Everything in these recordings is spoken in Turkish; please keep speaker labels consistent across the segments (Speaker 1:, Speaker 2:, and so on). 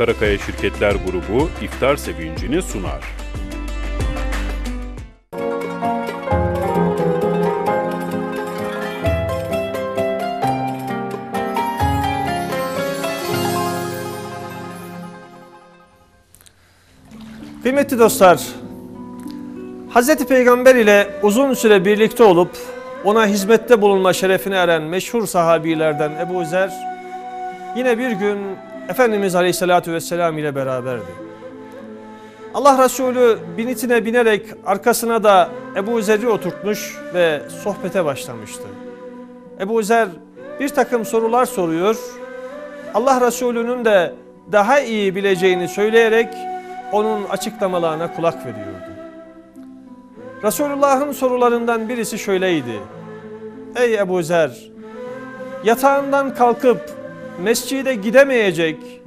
Speaker 1: Karakaya Şirketler Grubu iftar sevincini sunar.
Speaker 2: Kıymetli dostlar, Hz. Peygamber ile uzun süre birlikte olup ona hizmette bulunma şerefine eren meşhur sahabilerden Ebu Zer Yine bir gün Efendimiz Aleyhisselatü Vesselam ile beraberdi. Allah Resulü binitine binerek arkasına da Ebu Zer'i oturtmuş ve sohbete başlamıştı. Ebu Zer bir takım sorular soruyor. Allah Resulü'nün de daha iyi bileceğini söyleyerek onun açıklamalarına kulak veriyordu. Resulullah'ın sorularından birisi şöyleydi. Ey Ebu Zer, yatağından kalkıp mescide gidemeyecek,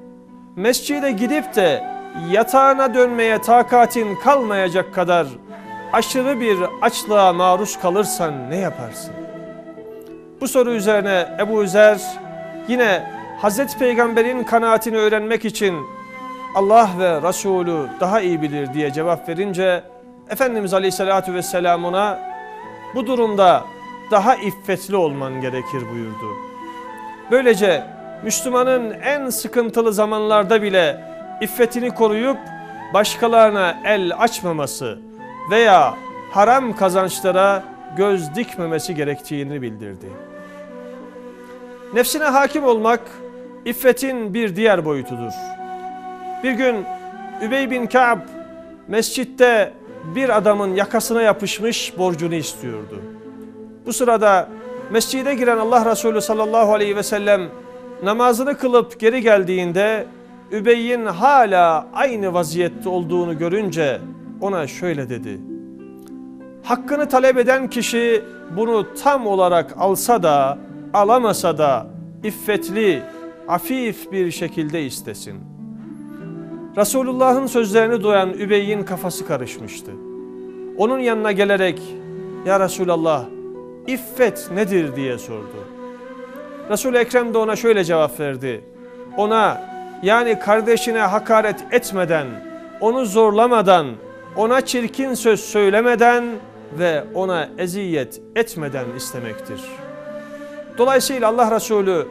Speaker 2: mescide gidip de yatağına dönmeye takatin kalmayacak kadar aşırı bir açlığa maruz kalırsan ne yaparsın? Bu soru üzerine Ebu Zer yine Hazreti Peygamber'in kanaatini öğrenmek için Allah ve Resulü daha iyi bilir diye cevap verince Efendimiz Aleyhisselatü Vesselam ona bu durumda daha iffetli olman gerekir buyurdu. Böylece Müslümanın en sıkıntılı zamanlarda bile iffetini koruyup başkalarına el açmaması veya haram kazançlara göz dikmemesi gerektiğini bildirdi. Nefsine hakim olmak iffetin bir diğer boyutudur. Bir gün Übey bin Ka'b mescitte bir adamın yakasına yapışmış borcunu istiyordu. Bu sırada mescide giren Allah Resulü sallallahu aleyhi ve sellem namazını kılıp geri geldiğinde Übey'in hala aynı vaziyette olduğunu görünce ona şöyle dedi. Hakkını talep eden kişi bunu tam olarak alsa da alamasa da iffetli, afif bir şekilde istesin. Resulullah'ın sözlerini duyan Übey'in kafası karışmıştı. Onun yanına gelerek ya Resulallah iffet nedir diye sordu. Resul-i Ekrem de ona şöyle cevap verdi. Ona yani kardeşine hakaret etmeden, onu zorlamadan, ona çirkin söz söylemeden ve ona eziyet etmeden istemektir. Dolayısıyla Allah Resulü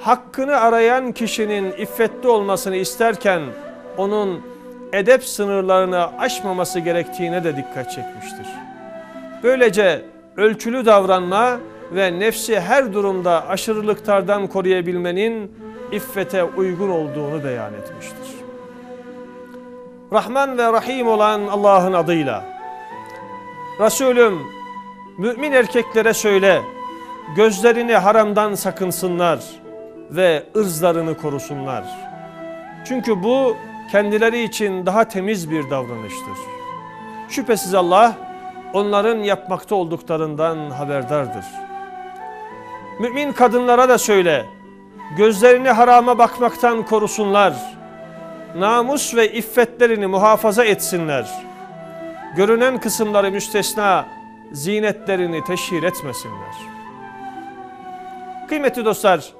Speaker 2: hakkını arayan kişinin iffetli olmasını isterken onun edep sınırlarını aşmaması gerektiğine de dikkat çekmiştir. Böylece ölçülü davranma ve nefsi her durumda aşırılıklardan koruyabilmenin iffete uygun olduğunu beyan etmiştir. Rahman ve Rahim olan Allah'ın adıyla Resulüm mümin erkeklere söyle gözlerini haramdan sakınsınlar ve ırzlarını korusunlar. Çünkü bu kendileri için daha temiz bir davranıştır. Şüphesiz Allah onların yapmakta olduklarından haberdardır.'' Mümin kadınlara da söyle. Gözlerini harama bakmaktan korusunlar. Namus ve iffetlerini muhafaza etsinler. Görünen kısımları müstesna zinetlerini teşhir etmesinler. Kıymetli dostlar,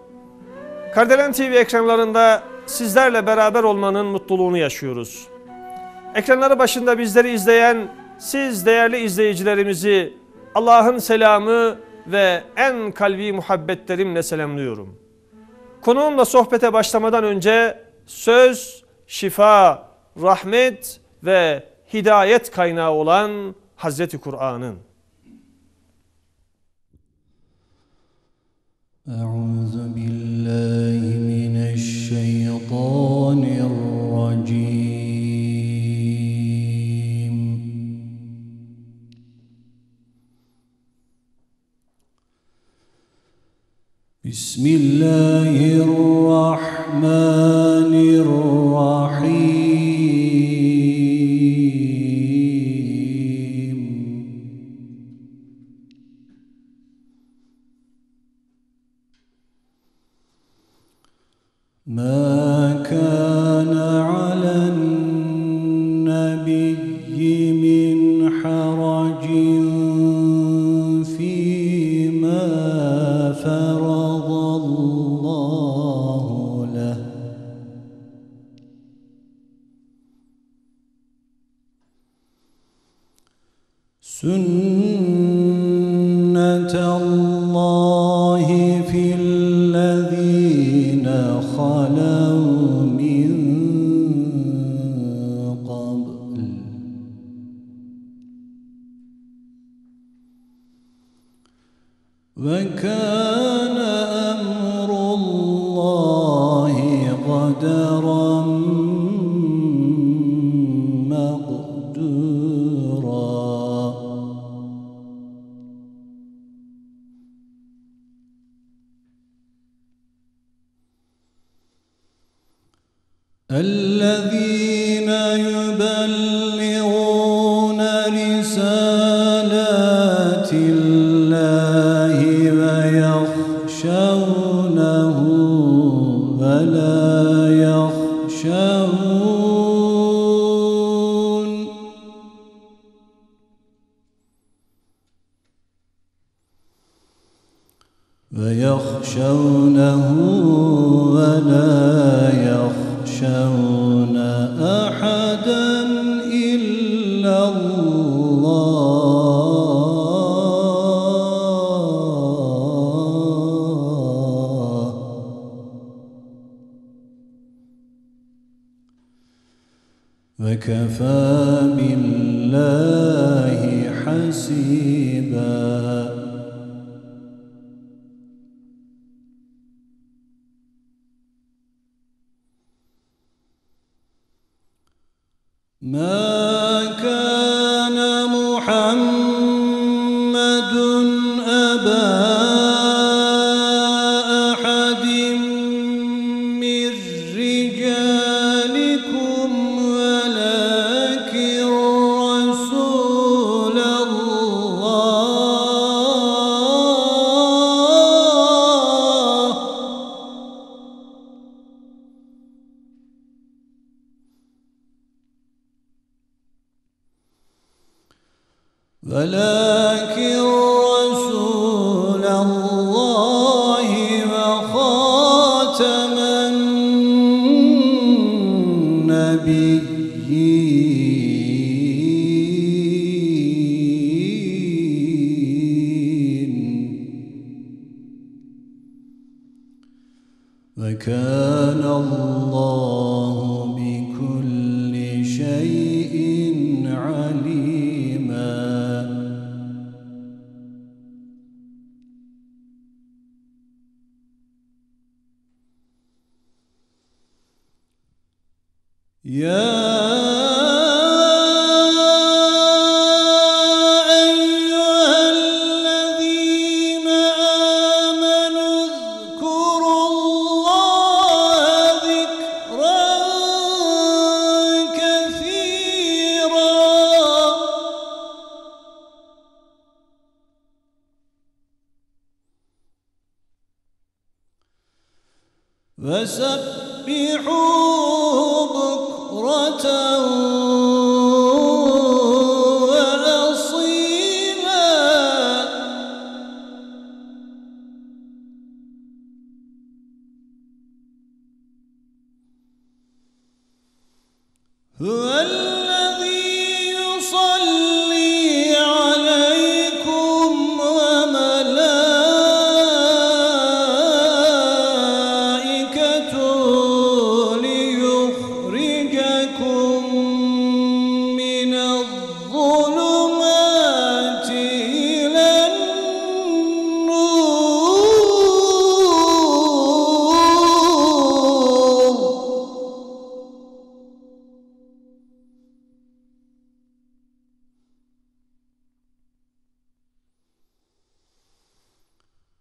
Speaker 2: Kardelen TV ekranlarında sizlerle beraber olmanın mutluluğunu yaşıyoruz. Ekranları başında bizleri izleyen siz değerli izleyicilerimizi Allah'ın selamı, ve en kalbi muhabbetlerimle selamlıyorum. Konuğumla sohbete başlamadan önce söz, şifa, rahmet ve hidayet kaynağı olan Hazreti Kur'an'ın.
Speaker 3: أعوذ بالله من بسم الله الرحمن الرحيم ما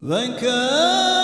Speaker 4: Thank God.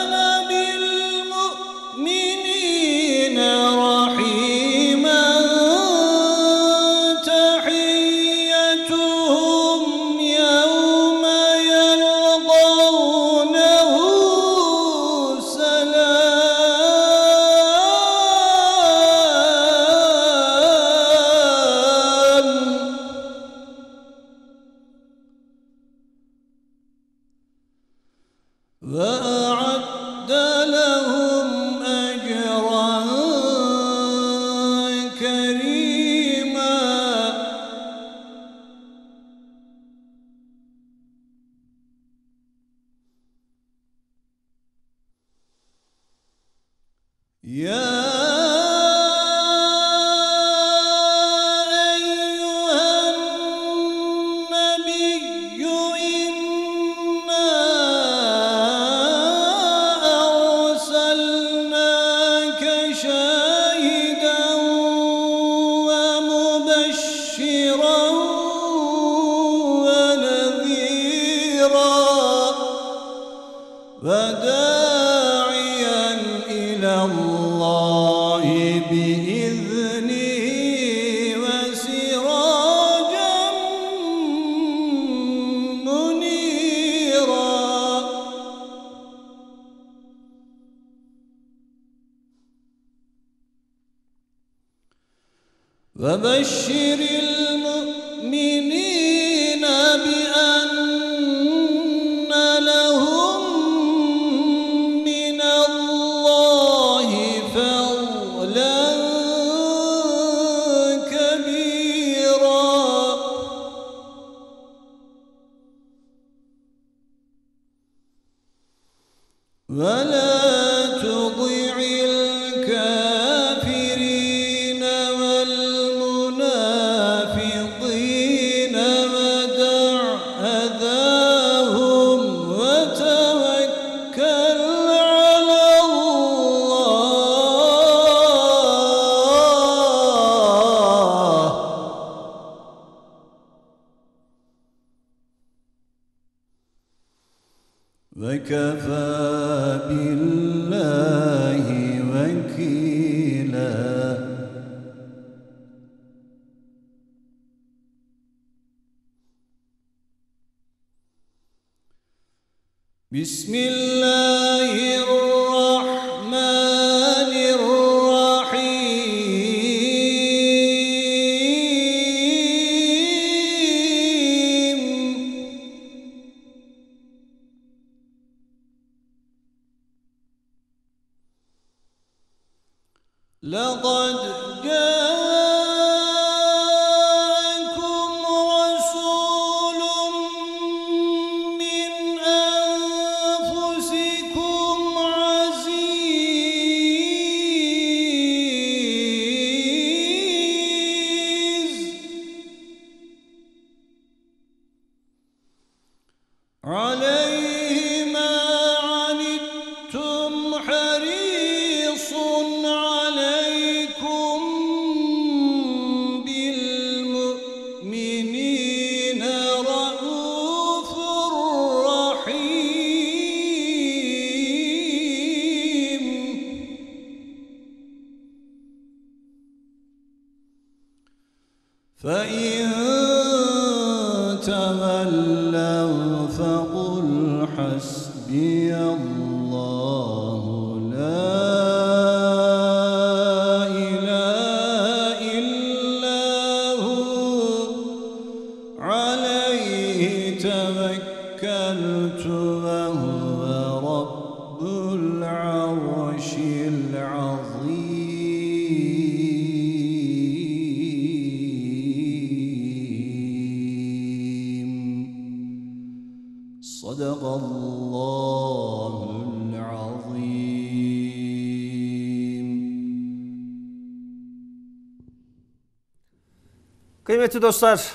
Speaker 2: Kıymetli dostlar,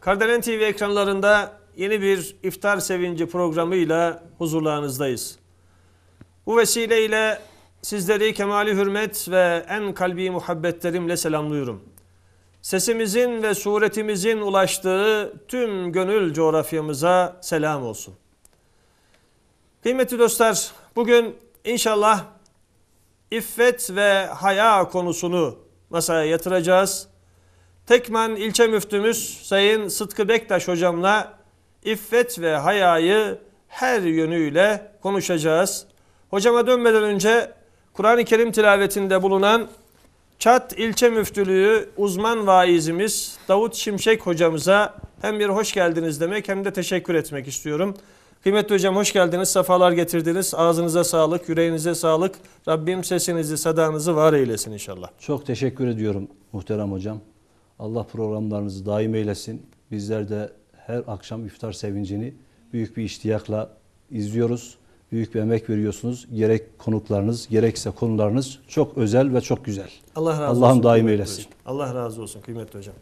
Speaker 2: Kardelen TV ekranlarında yeni bir iftar sevinci programıyla huzurlarınızdayız. Bu vesileyle sizleri kemali hürmet ve en kalbi muhabbetlerimle selamlıyorum. Sesimizin ve suretimizin ulaştığı tüm gönül coğrafyamıza selam olsun. Kıymetli dostlar bugün inşallah iffet ve haya konusunu masaya yatıracağız. Tekman ilçe müftümüz Sayın Sıtkı Bektaş hocamla iffet ve hayayı her yönüyle konuşacağız. Hocama dönmeden önce Kur'an-ı Kerim tilavetinde bulunan Çat ilçe Müftülüğü uzman vaizimiz Davut Şimşek hocamıza hem bir hoş geldiniz demek hem de teşekkür etmek istiyorum. Kıymetli hocam hoş geldiniz, sefalar getirdiniz. Ağzınıza sağlık, yüreğinize sağlık. Rabbim sesinizi, sadanızı var eylesin inşallah.
Speaker 3: Çok teşekkür ediyorum muhterem hocam. Allah programlarınızı daim eylesin. Bizler de her akşam iftar sevincini büyük bir iştiyakla izliyoruz. Büyük bir emek veriyorsunuz. Gerek konuklarınız, gerekse konularınız çok özel ve çok güzel. Allah razı Allah'ım olsun. Allah'ım daim eylesin. Hocam.
Speaker 2: Allah razı olsun kıymetli hocam.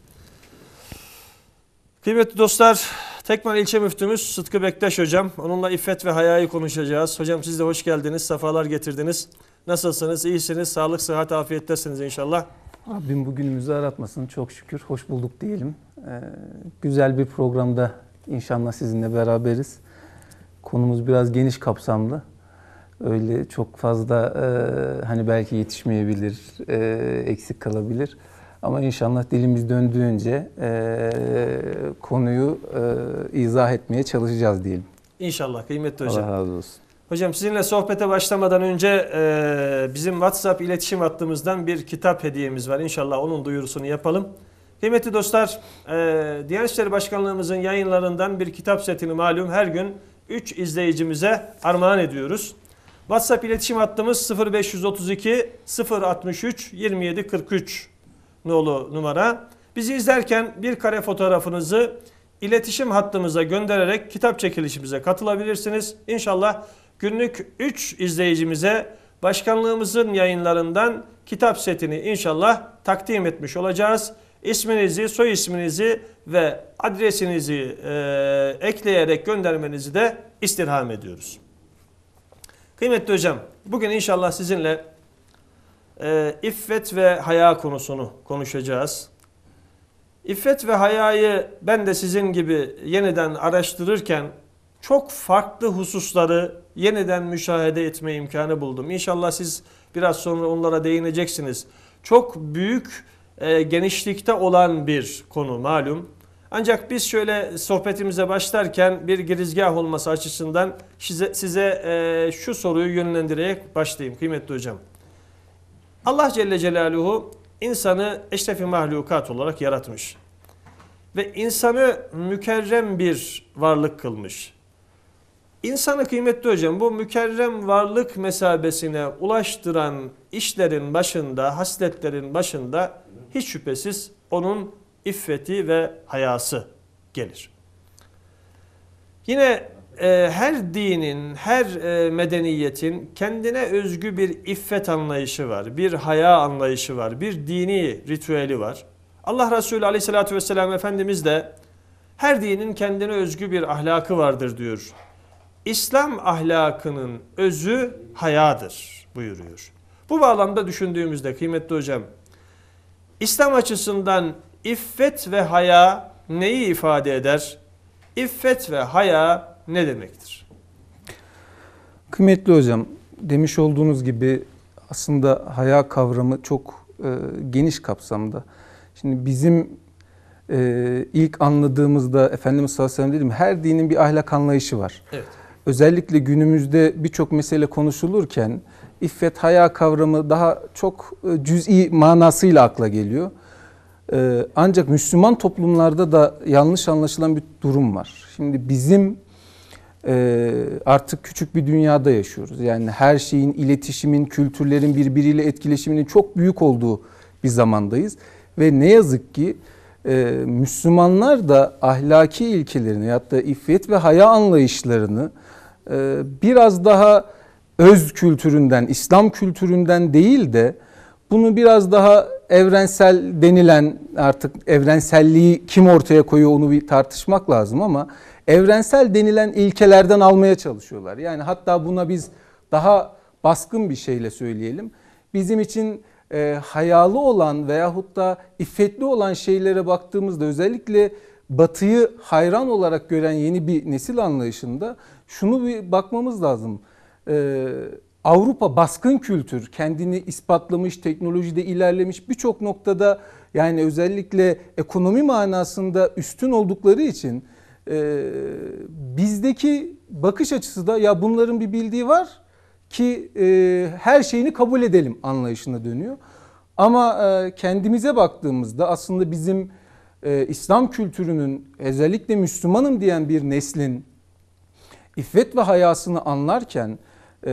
Speaker 2: Kıymetli dostlar, Tekman ilçe müftümüz Sıtkı Bektaş hocam. Onunla iffet ve hayayı konuşacağız. Hocam siz de hoş geldiniz, sefalar getirdiniz. Nasılsınız, İyisiniz, sağlık, sıhhat, afiyettesiniz inşallah.
Speaker 1: Rabbim bugünümüzü aratmasın çok şükür. Hoş bulduk diyelim. Ee, güzel bir programda inşallah sizinle beraberiz. Konumuz biraz geniş kapsamlı. Öyle çok fazla e, hani belki yetişmeyebilir, e, eksik kalabilir. Ama inşallah dilimiz döndüğünce e, konuyu e, izah etmeye çalışacağız diyelim. İnşallah kıymetli hocam. Allah razı olsun.
Speaker 2: Hocam sizinle sohbete başlamadan önce e, bizim WhatsApp iletişim hattımızdan bir kitap hediyemiz var. İnşallah onun duyurusunu yapalım. Kıymetli dostlar, e, Diyanet İşleri Başkanlığımızın yayınlarından bir kitap setini malum her gün 3 izleyicimize armağan ediyoruz. WhatsApp iletişim hattımız 0532 063 2743 nolu numara. Bizi izlerken bir kare fotoğrafınızı iletişim hattımıza göndererek kitap çekilişimize katılabilirsiniz. İnşallah günlük 3 izleyicimize başkanlığımızın yayınlarından kitap setini inşallah takdim etmiş olacağız. İsminizi, soy isminizi ve adresinizi e, ekleyerek göndermenizi de istirham ediyoruz. Kıymetli hocam, bugün inşallah sizinle e, iffet ve haya konusunu konuşacağız. İffet ve hayayı ben de sizin gibi yeniden araştırırken çok farklı hususları yeniden müşahede etme imkanı buldum. İnşallah siz biraz sonra onlara değineceksiniz. Çok büyük e, genişlikte olan bir konu malum. Ancak biz şöyle sohbetimize başlarken bir girizgah olması açısından size, size e, şu soruyu yönlendirerek başlayayım kıymetli hocam. Allah Celle Celaluhu insanı eşrefi mahlukat olarak yaratmış. Ve insanı mükerrem bir varlık kılmış. İnsanı kıymetli hocam bu mükerrem varlık mesabesine ulaştıran işlerin başında, hasletlerin başında hiç şüphesiz onun iffeti ve hayası gelir. Yine e, her dinin, her e, medeniyetin kendine özgü bir iffet anlayışı var, bir haya anlayışı var, bir dini ritüeli var. Allah Resulü aleyhissalatü vesselam Efendimiz de her dinin kendine özgü bir ahlakı vardır diyor. İslam ahlakının özü hayadır buyuruyor. Bu bağlamda düşündüğümüzde kıymetli hocam, İslam açısından iffet ve haya neyi ifade eder? İffet ve haya ne demektir?
Speaker 1: Kıymetli hocam, demiş olduğunuz gibi aslında haya kavramı çok e, geniş kapsamda. Şimdi bizim e, ilk anladığımızda Efendimiz sallallahu aleyhi ve sellem dedim her dinin bir ahlak anlayışı var. Evet. Özellikle günümüzde birçok mesele konuşulurken iffet haya kavramı daha çok e, cüz'i manasıyla akla geliyor. E, ancak Müslüman toplumlarda da yanlış anlaşılan bir durum var. Şimdi bizim ee, artık küçük bir dünyada yaşıyoruz. Yani her şeyin, iletişimin, kültürlerin birbiriyle etkileşiminin çok büyük olduğu bir zamandayız. Ve ne yazık ki e, Müslümanlar da ahlaki ilkelerini ya da iffet ve haya anlayışlarını e, biraz daha öz kültüründen, İslam kültüründen değil de bunu biraz daha evrensel denilen artık evrenselliği kim ortaya koyuyor onu bir tartışmak lazım ama evrensel denilen ilkelerden almaya çalışıyorlar. Yani hatta buna biz daha baskın bir şeyle söyleyelim. Bizim için e, hayalı olan veyahut da iffetli olan şeylere baktığımızda özellikle batıyı hayran olarak gören yeni bir nesil anlayışında şunu bir bakmamız lazım. E, Avrupa baskın kültür kendini ispatlamış, teknolojide ilerlemiş birçok noktada yani özellikle ekonomi manasında üstün oldukları için e, bizdeki bakış açısı da ya bunların bir bildiği var ki e, her şeyini kabul edelim anlayışına dönüyor. Ama e, kendimize baktığımızda aslında bizim e, İslam kültürünün özellikle Müslümanım diyen bir neslin iffet ve hayasını anlarken e,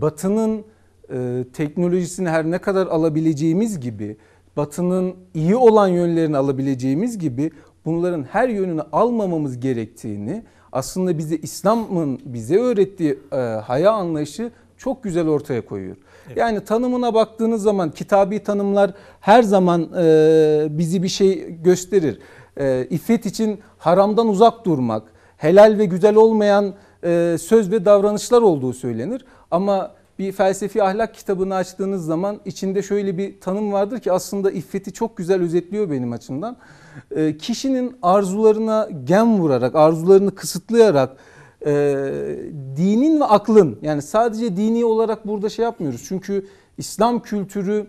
Speaker 1: Batı'nın e, teknolojisini her ne kadar alabileceğimiz gibi Batı'nın iyi olan yönlerini alabileceğimiz gibi bunların her yönünü almamamız gerektiğini aslında bize İslam'ın bize öğrettiği e, haya anlayışı çok güzel ortaya koyuyor. Evet. Yani tanımına baktığınız zaman kitabi tanımlar her zaman e, bizi bir şey gösterir. E, iffet için haramdan uzak durmak, helal ve güzel olmayan e, söz ve davranışlar olduğu söylenir. Ama bir felsefi ahlak kitabını açtığınız zaman içinde şöyle bir tanım vardır ki aslında iffeti çok güzel özetliyor benim açımdan. Ee, kişinin arzularına gem vurarak, arzularını kısıtlayarak e, dinin ve aklın yani sadece dini olarak burada şey yapmıyoruz. Çünkü İslam kültürü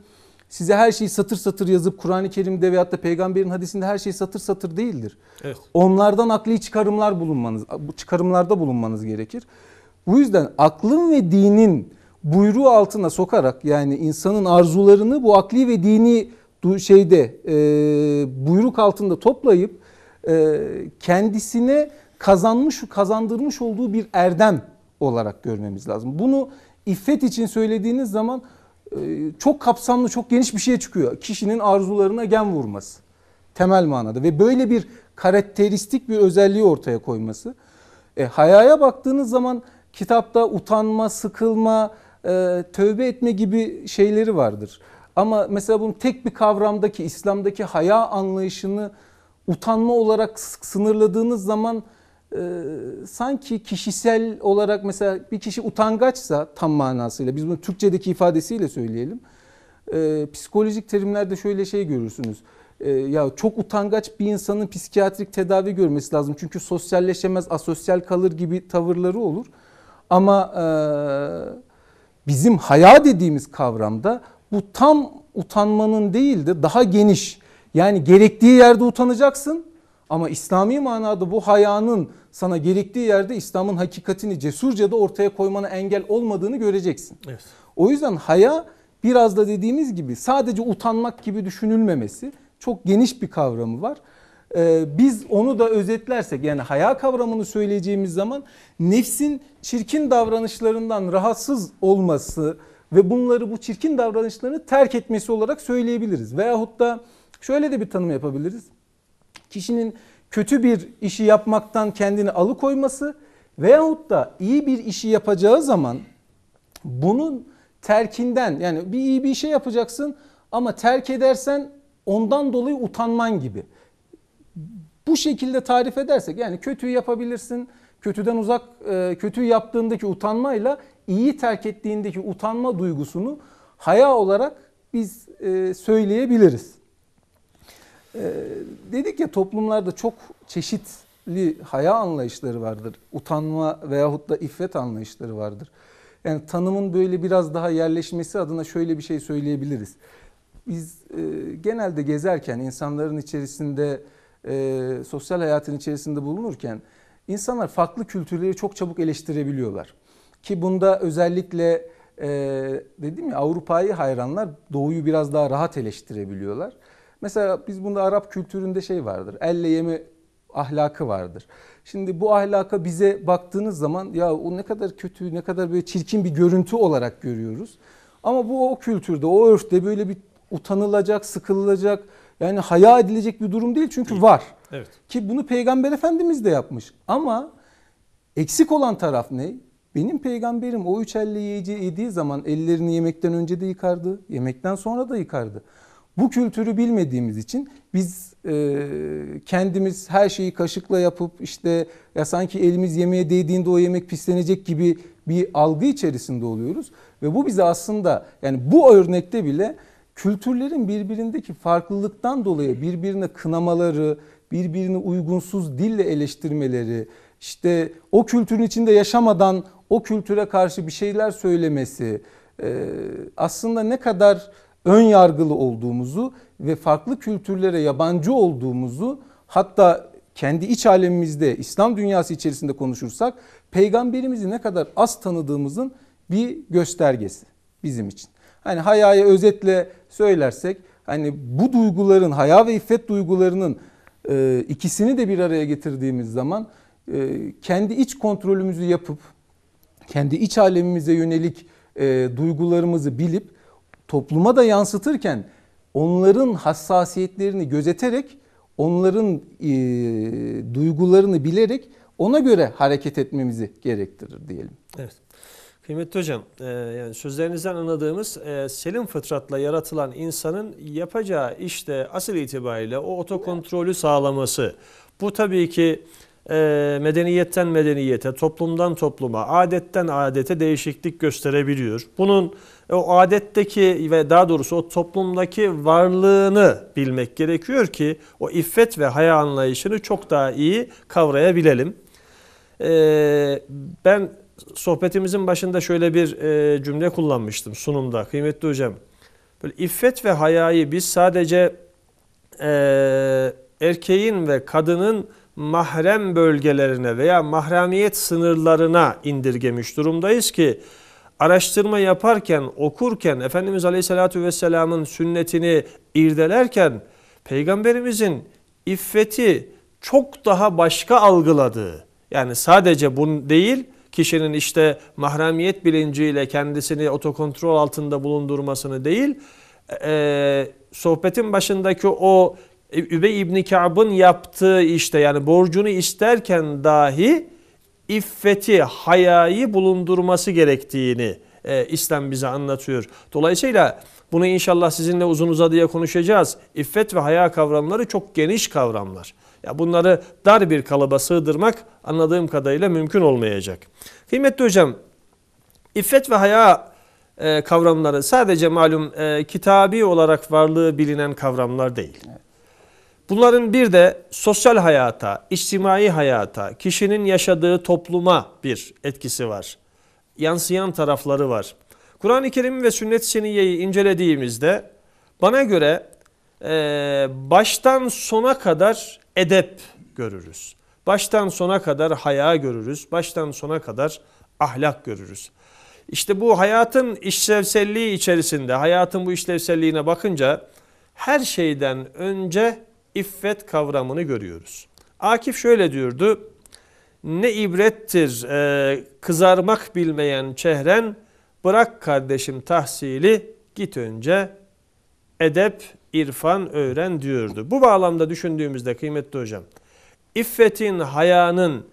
Speaker 1: size her şeyi satır satır yazıp Kur'an-ı Kerim'de veyahut da peygamberin hadisinde her şey satır satır değildir. Evet. Onlardan akli çıkarımlar bulunmanız, çıkarımlarda bulunmanız gerekir. Bu yüzden aklın ve dinin buyruğu altına sokarak yani insanın arzularını bu akli ve dini şeyde e, buyruk altında toplayıp e, kendisine kazanmış kazandırmış olduğu bir erdem olarak görmemiz lazım. Bunu iffet için söylediğiniz zaman e, çok kapsamlı, çok geniş bir şeye çıkıyor. Kişinin arzularına gem vurması temel manada ve böyle bir karakteristik bir özelliği ortaya koyması. E, hayaya baktığınız zaman kitapta utanma, sıkılma, e, tövbe etme gibi şeyleri vardır. Ama mesela bunun tek bir kavramdaki İslam'daki haya anlayışını utanma olarak sınırladığınız zaman e, sanki kişisel olarak mesela bir kişi utangaçsa tam manasıyla biz bunu Türkçedeki ifadesiyle söyleyelim. E, psikolojik terimlerde şöyle şey görürsünüz. E, ya çok utangaç bir insanın psikiyatrik tedavi görmesi lazım. Çünkü sosyalleşemez, asosyal kalır gibi tavırları olur. Ama e, bizim haya dediğimiz kavramda bu tam utanmanın değil de daha geniş yani gerektiği yerde utanacaksın ama İslami manada bu hayanın sana gerektiği yerde İslam'ın hakikatini cesurca da ortaya koymana engel olmadığını göreceksin. Evet. O yüzden haya biraz da dediğimiz gibi sadece utanmak gibi düşünülmemesi çok geniş bir kavramı var. Ee, biz onu da özetlersek yani haya kavramını söyleyeceğimiz zaman nefsin çirkin davranışlarından rahatsız olması, ve bunları bu çirkin davranışlarını terk etmesi olarak söyleyebiliriz. Veyahut da şöyle de bir tanım yapabiliriz. Kişinin kötü bir işi yapmaktan kendini alıkoyması veyahut da iyi bir işi yapacağı zaman bunun terkinden yani bir iyi bir şey yapacaksın ama terk edersen ondan dolayı utanman gibi. Bu şekilde tarif edersek yani kötüyü yapabilirsin. Kötüden uzak, e, kötüyü yaptığındaki utanmayla iyi terk ettiğindeki utanma duygusunu haya olarak biz e, söyleyebiliriz. E, dedik ya toplumlarda çok çeşitli haya anlayışları vardır. Utanma veyahut da iffet anlayışları vardır. Yani tanımın böyle biraz daha yerleşmesi adına şöyle bir şey söyleyebiliriz. Biz e, genelde gezerken insanların içerisinde e, sosyal hayatın içerisinde bulunurken insanlar farklı kültürleri çok çabuk eleştirebiliyorlar. Ki bunda özellikle e, dedim ya Avrupa'yı hayranlar doğuyu biraz daha rahat eleştirebiliyorlar. Mesela biz bunda Arap kültüründe şey vardır. Elle yeme ahlakı vardır. Şimdi bu ahlaka bize baktığınız zaman ya o ne kadar kötü, ne kadar böyle çirkin bir görüntü olarak görüyoruz. Ama bu o kültürde, o örfte böyle bir utanılacak, sıkılacak, yani haya edilecek bir durum değil çünkü var. Evet. Ki bunu Peygamber Efendimiz de yapmış. Ama eksik olan taraf ne? Benim peygamberim o üç elle yiyeceği yediği zaman ellerini yemekten önce de yıkardı, yemekten sonra da yıkardı. Bu kültürü bilmediğimiz için biz e, kendimiz her şeyi kaşıkla yapıp işte ya sanki elimiz yemeğe değdiğinde o yemek pislenecek gibi bir algı içerisinde oluyoruz. Ve bu bize aslında yani bu örnekte bile kültürlerin birbirindeki farklılıktan dolayı birbirine kınamaları, birbirini uygunsuz dille eleştirmeleri, işte o kültürün içinde yaşamadan o kültüre karşı bir şeyler söylemesi e, aslında ne kadar ön yargılı olduğumuzu ve farklı kültürlere yabancı olduğumuzu hatta kendi iç alemimizde İslam dünyası içerisinde konuşursak peygamberimizi ne kadar az tanıdığımızın bir göstergesi bizim için. Hani hayaya özetle söylersek hani bu duyguların haya ve iffet duygularının e, ikisini de bir araya getirdiğimiz zaman e, kendi iç kontrolümüzü yapıp, kendi iç alemimize yönelik e, duygularımızı bilip, topluma da yansıtırken onların hassasiyetlerini gözeterek, onların e, duygularını bilerek ona göre hareket etmemizi gerektirir diyelim.
Speaker 2: Evet. Kıymetli hocam, e, yani sözlerinizden anladığımız e, selim fıtratla yaratılan insanın yapacağı işte asıl itibariyle o otokontrolü sağlaması. Bu tabii ki ee, medeniyetten medeniyete, toplumdan topluma, adetten adete değişiklik gösterebiliyor. Bunun e, o adetteki ve daha doğrusu o toplumdaki varlığını bilmek gerekiyor ki o iffet ve haya anlayışını çok daha iyi kavrayabilelim. Ee, ben sohbetimizin başında şöyle bir e, cümle kullanmıştım sunumda kıymetli hocam. Böyle iffet ve hayayı biz sadece e, erkeğin ve kadının mahrem bölgelerine veya mahremiyet sınırlarına indirgemiş durumdayız ki araştırma yaparken, okurken, Efendimiz Aleyhisselatü Vesselam'ın sünnetini irdelerken Peygamberimizin iffeti çok daha başka algıladığı yani sadece bunu değil kişinin işte mahremiyet bilinciyle kendisini otokontrol altında bulundurmasını değil e, e sohbetin başındaki o Übey İbni Ka'b'ın yaptığı işte yani borcunu isterken dahi iffeti, hayayı bulundurması gerektiğini e, İslam bize anlatıyor. Dolayısıyla bunu inşallah sizinle uzun uzadıya konuşacağız. İffet ve haya kavramları çok geniş kavramlar. Ya bunları dar bir kalıba sığdırmak anladığım kadarıyla mümkün olmayacak. Kıymetli hocam, iffet ve haya e, kavramları sadece malum e, kitabi olarak varlığı bilinen kavramlar değil. Evet. Bunların bir de sosyal hayata, içtimai hayata, kişinin yaşadığı topluma bir etkisi var. Yansıyan tarafları var. Kur'an-ı Kerim ve sünnet seniyeyi incelediğimizde bana göre e, baştan sona kadar edep görürüz. Baştan sona kadar haya görürüz. Baştan sona kadar ahlak görürüz. İşte bu hayatın işlevselliği içerisinde, hayatın bu işlevselliğine bakınca her şeyden önce iffet kavramını görüyoruz. Akif şöyle diyordu. Ne ibrettir e, kızarmak bilmeyen çehren, bırak kardeşim tahsili, git önce edep, irfan öğren diyordu. Bu bağlamda düşündüğümüzde kıymetli hocam, iffetin, hayanın,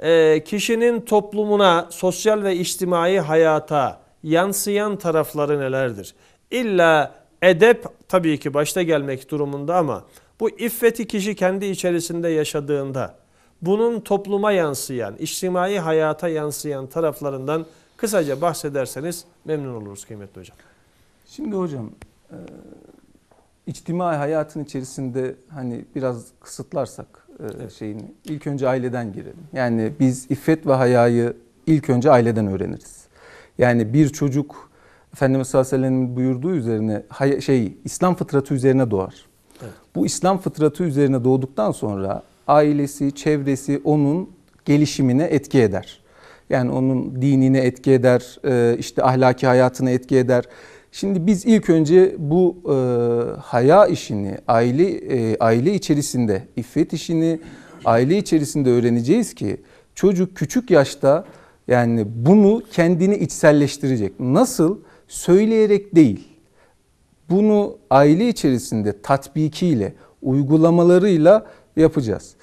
Speaker 2: e, kişinin toplumuna, sosyal ve içtimai hayata yansıyan tarafları nelerdir? İlla edep tabii ki başta gelmek durumunda ama bu iffeti kişi kendi içerisinde yaşadığında bunun topluma yansıyan, içtimai hayata yansıyan taraflarından kısaca bahsederseniz
Speaker 1: memnun oluruz kıymetli hocam. Şimdi hocam e, içtimai hayatın içerisinde hani biraz kısıtlarsak e, evet. şeyini ilk önce aileden girelim. Yani biz iffet ve hayayı ilk önce aileden öğreniriz. Yani bir çocuk Efendimiz sallallahu aleyhi ve sellem'in buyurduğu üzerine şey İslam fıtratı üzerine doğar. Bu İslam fıtratı üzerine doğduktan sonra ailesi, çevresi onun gelişimine etki eder. Yani onun dinine etki eder, e, işte ahlaki hayatına etki eder. Şimdi biz ilk önce bu e, haya işini, aile e, aile içerisinde iffet işini aile içerisinde öğreneceğiz ki çocuk küçük yaşta yani bunu kendini içselleştirecek. Nasıl? Söyleyerek değil bunu aile içerisinde tatbikiyle, uygulamalarıyla yapacağız.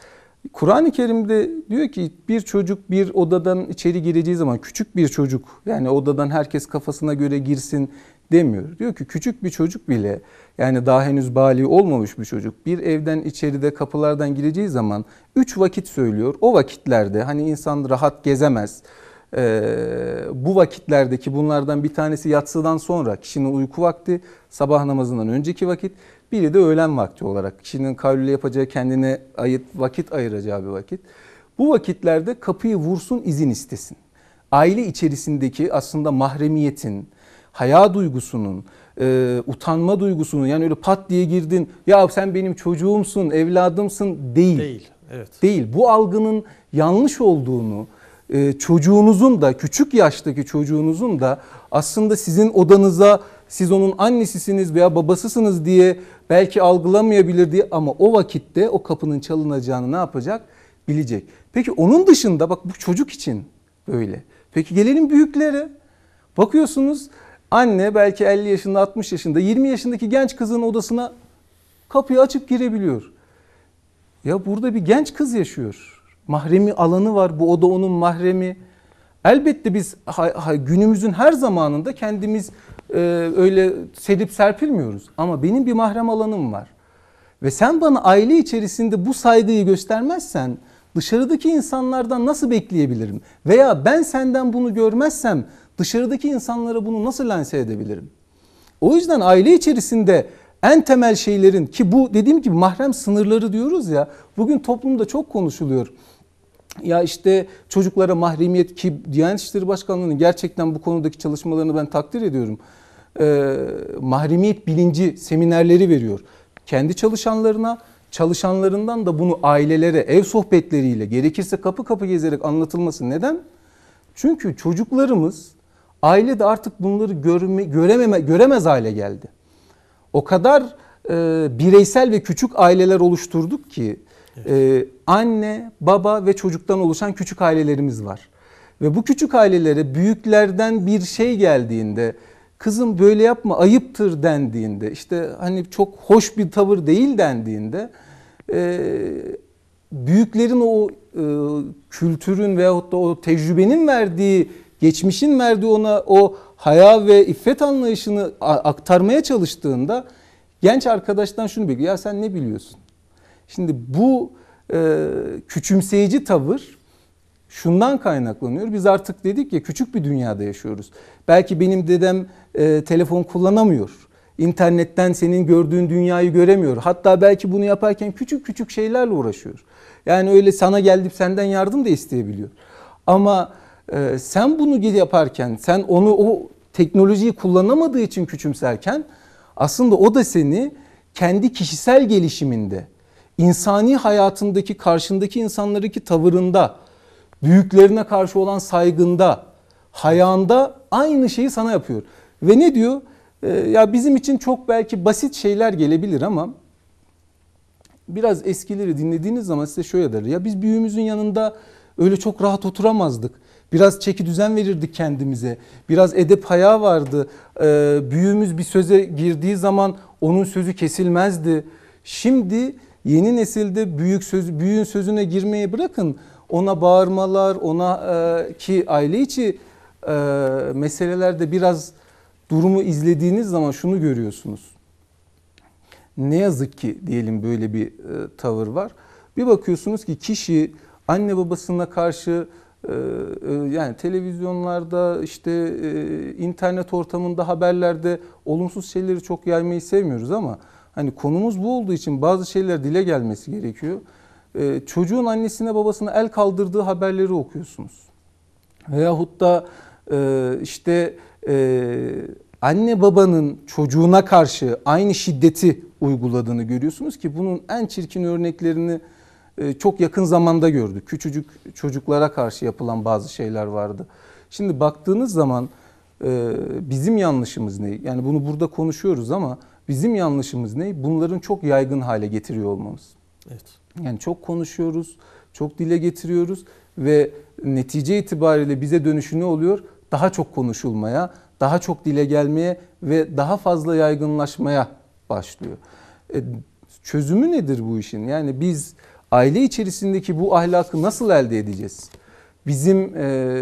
Speaker 1: Kur'an-ı Kerim'de diyor ki bir çocuk bir odadan içeri gireceği zaman küçük bir çocuk yani odadan herkes kafasına göre girsin demiyor. Diyor ki küçük bir çocuk bile yani daha henüz bali olmamış bir çocuk bir evden içeride kapılardan gireceği zaman üç vakit söylüyor. O vakitlerde hani insan rahat gezemez ee, bu vakitlerdeki bunlardan bir tanesi yatsıdan sonra kişinin uyku vakti, sabah namazından önceki vakit, biri de öğlen vakti olarak kişinin kavliyle yapacağı kendine ait vakit ayıracağı bir vakit. Bu vakitlerde kapıyı vursun izin istesin. Aile içerisindeki aslında mahremiyetin, haya duygusunun, e, utanma duygusunun yani öyle pat diye girdin ya sen benim çocuğumsun, evladımsın değil. Değil. Evet. Değil. Bu algının yanlış olduğunu, ee, çocuğunuzun da küçük yaştaki çocuğunuzun da aslında sizin odanıza siz onun annesisiniz veya babasısınız diye belki algılamayabilir diye ama o vakitte o kapının çalınacağını ne yapacak? Bilecek. Peki onun dışında bak bu çocuk için böyle. Peki gelelim büyüklere. Bakıyorsunuz anne belki 50 yaşında 60 yaşında 20 yaşındaki genç kızın odasına kapıyı açıp girebiliyor. Ya burada bir genç kız yaşıyor mahremi alanı var. Bu oda onun mahremi. Elbette biz günümüzün her zamanında kendimiz e, öyle serip serpilmiyoruz. Ama benim bir mahrem alanım var. Ve sen bana aile içerisinde bu saygıyı göstermezsen dışarıdaki insanlardan nasıl bekleyebilirim? Veya ben senden bunu görmezsem dışarıdaki insanlara bunu nasıl lanse edebilirim? O yüzden aile içerisinde en temel şeylerin ki bu dediğim gibi mahrem sınırları diyoruz ya bugün toplumda çok konuşuluyor ya işte çocuklara mahremiyet ki Diyanet İşleri Başkanlığı'nın gerçekten bu konudaki çalışmalarını ben takdir ediyorum. E, mahremiyet bilinci seminerleri veriyor. Kendi çalışanlarına, çalışanlarından da bunu ailelere, ev sohbetleriyle gerekirse kapı kapı gezerek anlatılması. Neden? Çünkü çocuklarımız ailede artık bunları görme, görememe, göremez hale geldi. O kadar e, bireysel ve küçük aileler oluşturduk ki evet. e, anne, baba ve çocuktan oluşan küçük ailelerimiz var. Ve bu küçük ailelere büyüklerden bir şey geldiğinde kızım böyle yapma ayıptır dendiğinde işte hani çok hoş bir tavır değil dendiğinde büyüklerin o kültürün veyahut da o tecrübenin verdiği geçmişin verdiği ona o haya ve iffet anlayışını aktarmaya çalıştığında genç arkadaştan şunu bekliyor ya sen ne biliyorsun? Şimdi bu ee, küçümseyici tavır şundan kaynaklanıyor. Biz artık dedik ya küçük bir dünyada yaşıyoruz. Belki benim dedem e, telefon kullanamıyor. İnternetten senin gördüğün dünyayı göremiyor. Hatta belki bunu yaparken küçük küçük şeylerle uğraşıyor. Yani öyle sana gelip senden yardım da isteyebiliyor. Ama e, sen bunu yaparken, sen onu o teknolojiyi kullanamadığı için küçümserken aslında o da seni kendi kişisel gelişiminde insani hayatındaki karşındaki insanlardaki tavırında, büyüklerine karşı olan saygında, hayanda aynı şeyi sana yapıyor. Ve ne diyor? Ee, ya bizim için çok belki basit şeyler gelebilir ama biraz eskileri dinlediğiniz zaman size şöyle der. Ya biz büyüğümüzün yanında öyle çok rahat oturamazdık. Biraz çeki düzen verirdik kendimize. Biraz edep haya vardı. Ee, büyüğümüz bir söze girdiği zaman onun sözü kesilmezdi. Şimdi Yeni nesilde büyük söz, büyüğün sözüne girmeyi bırakın. Ona bağırmalar, ona e, ki aile içi e, meselelerde biraz durumu izlediğiniz zaman şunu görüyorsunuz. Ne yazık ki diyelim böyle bir e, tavır var. Bir bakıyorsunuz ki kişi anne babasına karşı e, e, yani televizyonlarda işte e, internet ortamında haberlerde olumsuz şeyleri çok yaymayı sevmiyoruz ama Hani konumuz bu olduğu için bazı şeyler dile gelmesi gerekiyor. Ee, çocuğun annesine babasına el kaldırdığı haberleri okuyorsunuz. Veyahut da e, işte e, anne babanın çocuğuna karşı aynı şiddeti uyguladığını görüyorsunuz ki bunun en çirkin örneklerini e, çok yakın zamanda gördük. Küçücük çocuklara karşı yapılan bazı şeyler vardı. Şimdi baktığınız zaman e, bizim yanlışımız ne? Yani bunu burada konuşuyoruz ama Bizim yanlışımız ne? Bunların çok yaygın hale getiriyor olmamız. Evet. Yani çok konuşuyoruz, çok dile getiriyoruz ve netice itibariyle bize dönüşü ne oluyor? Daha çok konuşulmaya, daha çok dile gelmeye ve daha fazla yaygınlaşmaya başlıyor. E, çözümü nedir bu işin? Yani biz aile içerisindeki bu ahlakı nasıl elde edeceğiz? Bizim e,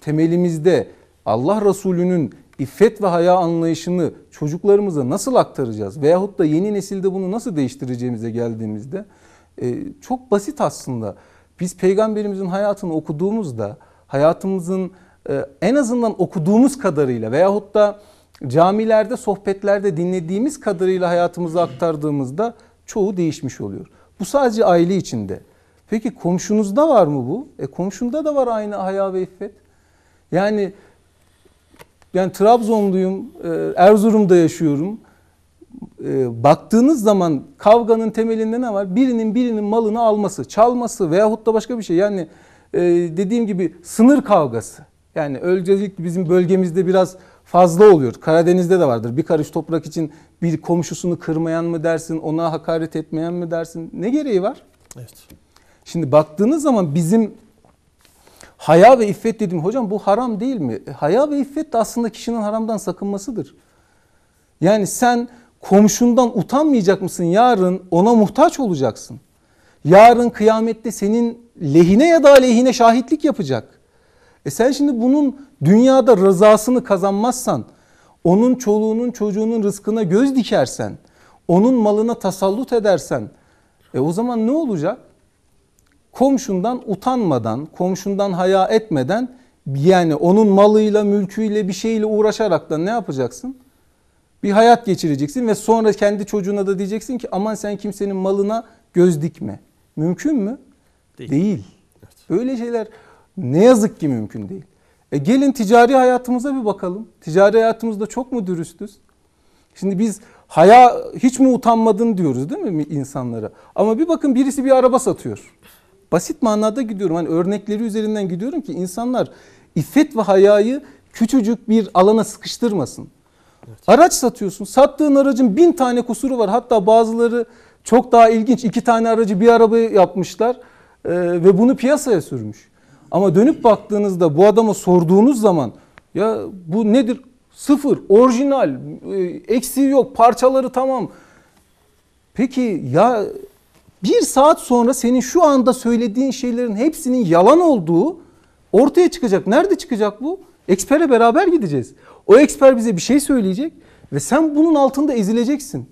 Speaker 1: temelimizde Allah Resulü'nün iffet ve haya anlayışını çocuklarımıza nasıl aktaracağız veyahut da yeni nesilde bunu nasıl değiştireceğimize geldiğimizde e, çok basit aslında. Biz peygamberimizin hayatını okuduğumuzda hayatımızın e, en azından okuduğumuz kadarıyla veyahut da camilerde, sohbetlerde dinlediğimiz kadarıyla hayatımızı aktardığımızda çoğu değişmiş oluyor. Bu sadece aile içinde. Peki komşunuzda var mı bu? E komşunda da var aynı haya ve iffet. Yani yani Trabzonluyum, e, Erzurum'da yaşıyorum. E, baktığınız zaman kavganın temelinde ne var? Birinin birinin malını alması, çalması veyahut da başka bir şey. Yani e, dediğim gibi sınır kavgası. Yani öncelikle bizim bölgemizde biraz fazla oluyor. Karadeniz'de de vardır. Bir karış toprak için bir komşusunu kırmayan mı dersin, ona hakaret etmeyen mi dersin? Ne gereği var? Evet. Şimdi baktığınız zaman bizim Haya ve iffet dedim. Hocam bu haram değil mi? E, haya ve iffet de aslında kişinin haramdan sakınmasıdır. Yani sen komşundan utanmayacak mısın? Yarın ona muhtaç olacaksın. Yarın kıyamette senin lehine ya da aleyhine şahitlik yapacak. E sen şimdi bunun dünyada rızasını kazanmazsan, onun çoluğunun çocuğunun rızkına göz dikersen, onun malına tasallut edersen, e o zaman ne olacak? komşundan utanmadan, komşundan haya etmeden yani onun malıyla, mülküyle bir şeyle uğraşarak da ne yapacaksın? Bir hayat geçireceksin ve sonra kendi çocuğuna da diyeceksin ki aman sen kimsenin malına göz dikme. Mümkün mü? Değil. değil. Evet. Böyle şeyler ne yazık ki mümkün değil. E gelin ticari hayatımıza bir bakalım. Ticari hayatımızda çok mu dürüstüz? Şimdi biz haya hiç mi utanmadın diyoruz değil mi insanlara? Ama bir bakın birisi bir araba satıyor basit manada gidiyorum. Hani örnekleri üzerinden gidiyorum ki insanlar iffet ve hayayı küçücük bir alana sıkıştırmasın. Evet. Araç satıyorsun. Sattığın aracın bin tane kusuru var. Hatta bazıları çok daha ilginç. iki tane aracı bir araba yapmışlar e, ve bunu piyasaya sürmüş. Ama dönüp baktığınızda bu adama sorduğunuz zaman ya bu nedir? Sıfır, orijinal, e, eksiği yok, parçaları tamam. Peki ya bir saat sonra senin şu anda söylediğin şeylerin hepsinin yalan olduğu ortaya çıkacak. Nerede çıkacak bu? Ekspere beraber gideceğiz. O eksper bize bir şey söyleyecek ve sen bunun altında ezileceksin.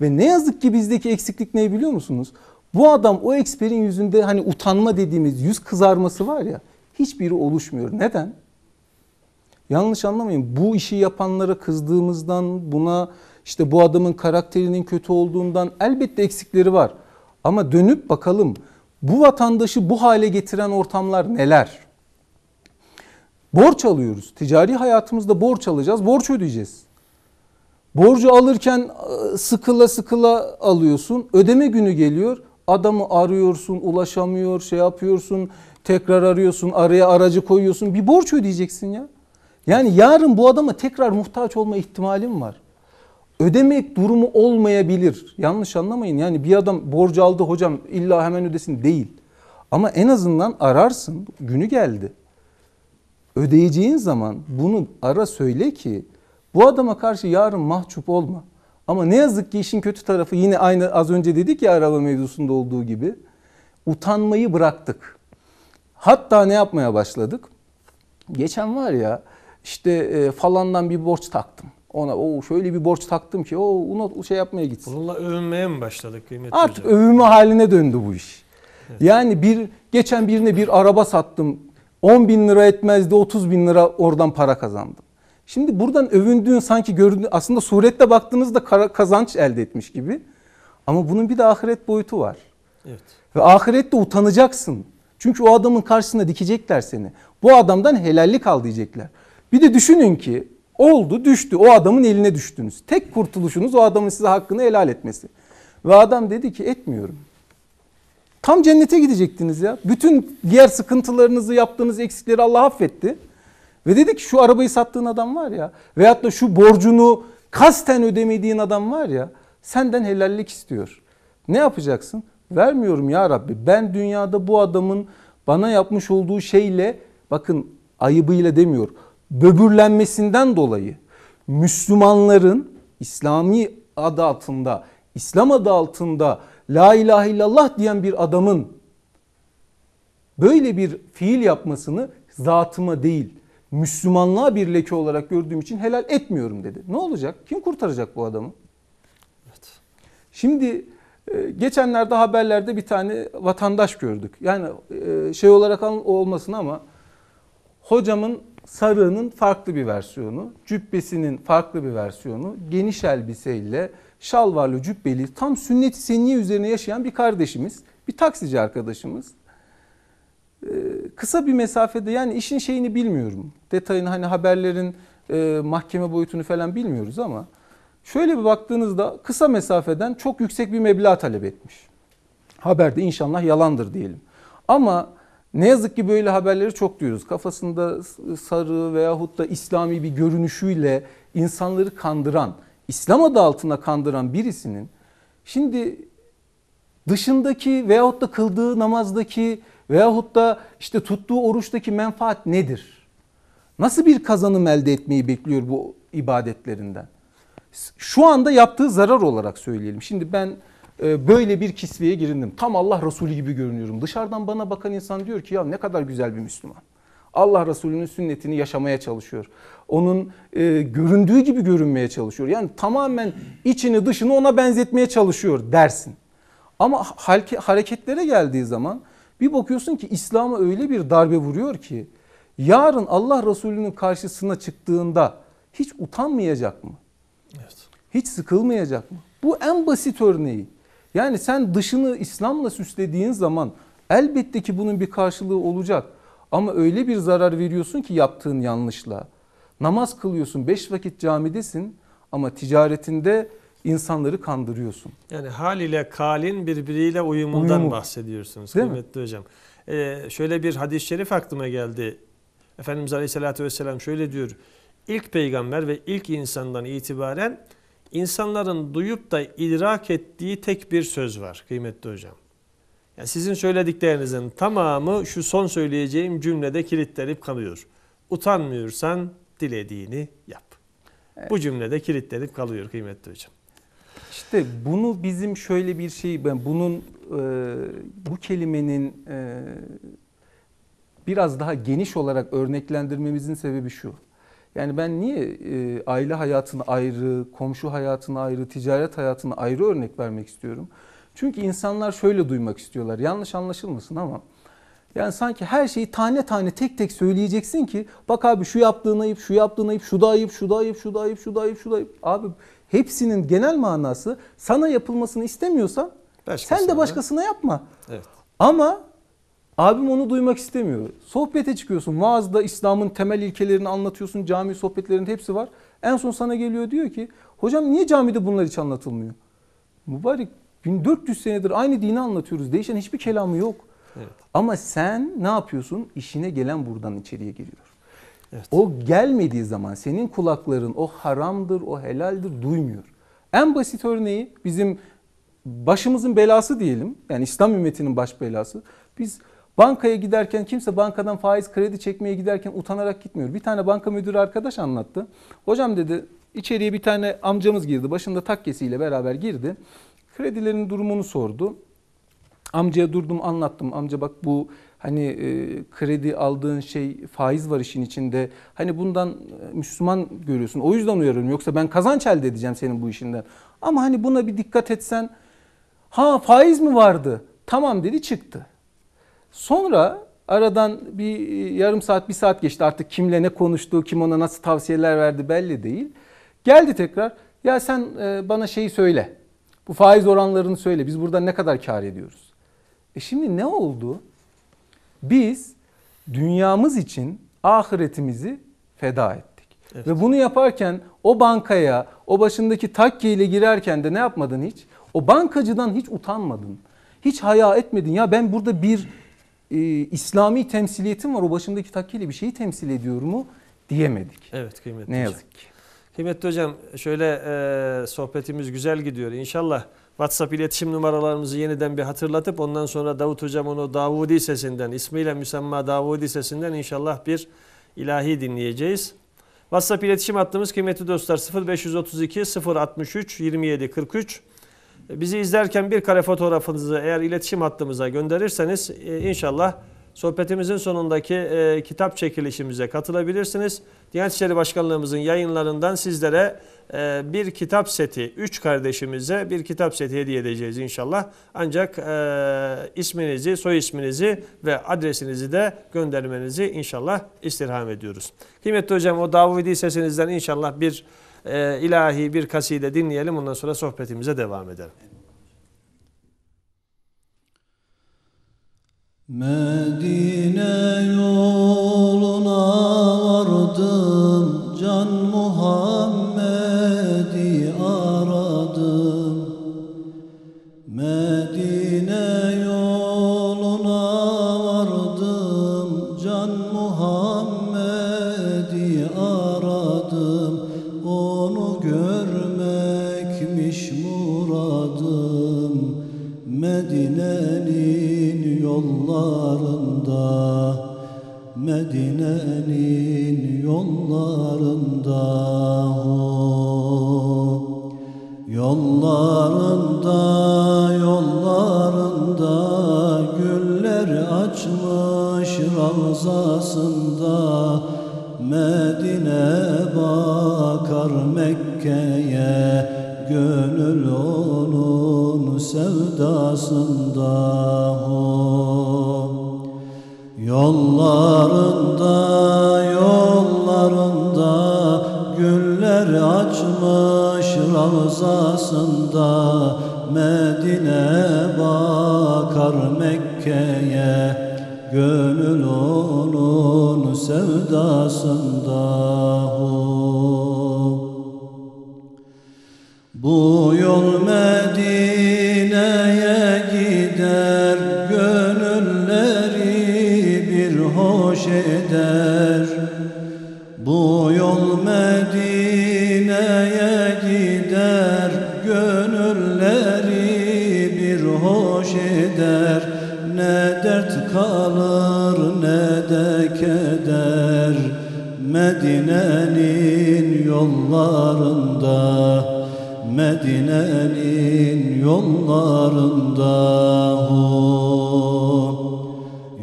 Speaker 1: Ve ne yazık ki bizdeki eksiklik ne biliyor musunuz? Bu adam o eksperin yüzünde hani utanma dediğimiz yüz kızarması var ya hiçbiri oluşmuyor. Neden? Yanlış anlamayın. Bu işi yapanlara kızdığımızdan, buna işte bu adamın karakterinin kötü olduğundan elbette eksikleri var. Ama dönüp bakalım bu vatandaşı bu hale getiren ortamlar neler? Borç alıyoruz. Ticari hayatımızda borç alacağız, borç ödeyeceğiz. Borcu alırken ıı, sıkıla sıkıla alıyorsun. Ödeme günü geliyor. Adamı arıyorsun, ulaşamıyor, şey yapıyorsun, tekrar arıyorsun, araya aracı koyuyorsun. Bir borç ödeyeceksin ya. Yani yarın bu adama tekrar muhtaç olma ihtimalim var ödemek durumu olmayabilir. Yanlış anlamayın. Yani bir adam borcu aldı hocam illa hemen ödesin değil. Ama en azından ararsın. Günü geldi. Ödeyeceğin zaman bunu ara söyle ki bu adama karşı yarın mahcup olma. Ama ne yazık ki işin kötü tarafı yine aynı az önce dedik ya araba mevzusunda olduğu gibi utanmayı bıraktık. Hatta ne yapmaya başladık? Geçen var ya işte e, falandan bir borç taktım ona o şöyle bir borç taktım ki o onu şey yapmaya gitsin. Bununla övünmeye mi başladık kıymetli Artık hocam? övünme haline döndü bu iş. Evet. Yani bir geçen birine bir araba sattım. 10 bin lira etmezdi 30 bin lira oradan para kazandım. Şimdi buradan övündüğün sanki göründü aslında surette baktığınızda kazanç elde etmiş gibi. Ama bunun bir de ahiret boyutu var. Evet. Ve ahirette utanacaksın. Çünkü o adamın karşısında dikecekler seni. Bu adamdan helallik al diyecekler. Bir de düşünün ki Oldu düştü o adamın eline düştünüz. Tek kurtuluşunuz o adamın size hakkını helal etmesi. Ve adam dedi ki etmiyorum. Tam cennete gidecektiniz ya. Bütün diğer sıkıntılarınızı yaptığınız eksikleri Allah affetti. Ve dedi ki şu arabayı sattığın adam var ya veyahut da şu borcunu kasten ödemediğin adam var ya senden helallik istiyor. Ne yapacaksın? Vermiyorum ya Rabbi. Ben dünyada bu adamın bana yapmış olduğu şeyle bakın ayıbıyla demiyor böbürlenmesinden dolayı Müslümanların İslami adı altında, İslam adı altında la ilahe illallah diyen bir adamın böyle bir fiil yapmasını zatıma değil Müslümanlığa bir leke olarak gördüğüm için helal etmiyorum dedi. Ne olacak? Kim kurtaracak bu adamı? Evet. Şimdi e, geçenlerde haberlerde bir tane vatandaş gördük. Yani e, şey olarak olmasın ama hocamın sarığının farklı bir versiyonu, cübbesinin farklı bir versiyonu, geniş elbiseyle, şalvarlı cübbeli, tam sünnet-i seniye üzerine yaşayan bir kardeşimiz, bir taksici arkadaşımız. Ee, kısa bir mesafede yani işin şeyini bilmiyorum. Detayını hani haberlerin e, mahkeme boyutunu falan bilmiyoruz ama şöyle bir baktığınızda kısa mesafeden çok yüksek bir meblağ talep etmiş. Haberde inşallah yalandır diyelim. Ama ne yazık ki böyle haberleri çok duyuyoruz. Kafasında sarı veyahut da İslami bir görünüşüyle insanları kandıran, İslam adı altına kandıran birisinin şimdi dışındaki veyahut da kıldığı namazdaki veyahut da işte tuttuğu oruçtaki menfaat nedir? Nasıl bir kazanım elde etmeyi bekliyor bu ibadetlerinden? Şu anda yaptığı zarar olarak söyleyelim. Şimdi ben ee, böyle bir kisveye girindim. Tam Allah Resulü gibi görünüyorum. Dışarıdan bana bakan insan diyor ki ya ne kadar güzel bir Müslüman. Allah Resulü'nün sünnetini yaşamaya çalışıyor. Onun e, göründüğü gibi görünmeye çalışıyor. Yani tamamen içini dışını ona benzetmeye çalışıyor dersin. Ama halke, hareketlere geldiği zaman bir bakıyorsun ki İslam'a öyle bir darbe vuruyor ki yarın Allah Resulü'nün karşısına çıktığında hiç utanmayacak mı? Evet. Hiç sıkılmayacak mı? Bu en basit örneği. Yani sen dışını İslam'la süslediğin zaman elbette ki bunun bir karşılığı olacak. Ama öyle bir zarar veriyorsun ki yaptığın yanlışla. Namaz kılıyorsun, beş vakit camidesin ama ticaretinde insanları kandırıyorsun.
Speaker 2: Yani hal ile kalin birbiriyle uyumundan Uyumu. bahsediyorsunuz Değil kıymetli mi? hocam. Ee, şöyle bir hadis-i şerif aklıma geldi. Efendimiz Aleyhisselatü Vesselam şöyle diyor. İlk peygamber ve ilk insandan itibaren insanların duyup da idrak ettiği tek bir söz var kıymetli hocam. Yani sizin söylediklerinizin tamamı şu son söyleyeceğim cümlede kilitlenip kalıyor. Utanmıyorsan dilediğini yap. Evet. Bu cümlede kilitlenip kalıyor kıymetli hocam.
Speaker 1: İşte bunu bizim şöyle bir şey, ben bunun e, bu kelimenin e, biraz daha geniş olarak örneklendirmemizin sebebi şu. Yani ben niye e, aile hayatını ayrı, komşu hayatını ayrı, ticaret hayatını ayrı örnek vermek istiyorum? Çünkü insanlar şöyle duymak istiyorlar. Yanlış anlaşılmasın ama yani sanki her şeyi tane tane tek tek söyleyeceksin ki bak abi şu yaptığın ayıp, şu yaptığın ayıp, şu da ayıp, şu da ayıp, şu da ayıp, şu da ayıp, şu da ayıp. Abi hepsinin genel manası sana yapılmasını istemiyorsan Başkasına. sen de başkasına yapma. Evet. Ama Abim onu duymak istemiyor. Sohbete çıkıyorsun. Vaazda İslam'ın temel ilkelerini anlatıyorsun. Cami sohbetlerinde hepsi var. En son sana geliyor diyor ki hocam niye camide bunlar hiç anlatılmıyor? Mübarek 1400 senedir aynı dini anlatıyoruz. Değişen hiçbir kelamı yok. Evet. Ama sen ne yapıyorsun? İşine gelen buradan içeriye giriyor. Evet. O gelmediği zaman senin kulakların o haramdır, o helaldir duymuyor. En basit örneği bizim başımızın belası diyelim. Yani İslam ümmetinin baş belası. Biz Bankaya giderken kimse bankadan faiz kredi çekmeye giderken utanarak gitmiyor. Bir tane banka müdürü arkadaş anlattı. Hocam dedi içeriye bir tane amcamız girdi. Başında takkesiyle beraber girdi. Kredilerin durumunu sordu. Amcaya durdum anlattım. Amca bak bu hani e, kredi aldığın şey faiz var işin içinde. Hani bundan e, Müslüman görüyorsun. O yüzden uyarıyorum. Yoksa ben kazanç elde edeceğim senin bu işinden. Ama hani buna bir dikkat etsen. Ha faiz mi vardı? Tamam dedi çıktı. Sonra aradan bir e, yarım saat, bir saat geçti. Artık kimle ne konuştu, kim ona nasıl tavsiyeler verdi belli değil. Geldi tekrar. Ya sen e, bana şeyi söyle. Bu faiz oranlarını söyle. Biz buradan ne kadar kar ediyoruz? E şimdi ne oldu? Biz dünyamız için ahiretimizi feda ettik. Evet. Ve bunu yaparken o bankaya, o başındaki takkiyle girerken de ne yapmadın hiç? O bankacıdan hiç utanmadın. Hiç haya etmedin. Ya ben burada bir e, İslami temsiliyetim var o başımdaki takkiyle bir şeyi temsil ediyor mu diyemedik. Evet
Speaker 2: kıymetli ne hocam. yazık ki. Kıymetli hocam şöyle e, sohbetimiz güzel gidiyor. İnşallah WhatsApp iletişim numaralarımızı yeniden bir hatırlatıp ondan sonra Davut hocam onu Davudi sesinden ismiyle müsemma Davudi sesinden inşallah bir ilahi dinleyeceğiz. WhatsApp iletişim hattımız kıymetli dostlar 0532 063 27 43 Bizi izlerken bir kare fotoğrafınızı eğer iletişim hattımıza gönderirseniz e, inşallah sohbetimizin sonundaki e, kitap çekilişimize katılabilirsiniz. Diyanet İşleri Başkanlığımızın yayınlarından sizlere e, bir kitap seti, üç kardeşimize bir kitap seti hediye edeceğiz inşallah. Ancak isminizi, soy isminizi ve adresinizi de göndermenizi inşallah istirham ediyoruz. Kıymetli hocam o davudi sesinizden inşallah bir e, ilahi bir kaside dinleyelim. Ondan sonra sohbetimize devam edelim.
Speaker 3: Medine yoluna vardım can Muhammed Ravzasında Medine bakar Mekke'ye Gönül onun sevdasında oh. Yollarında, yollarında Güller açmış Ravzasında Medine bakar Mekke'ye Gönül onun sevdasında hu. Bu yol Medine'nin yollarında Medine'nin yollarında hu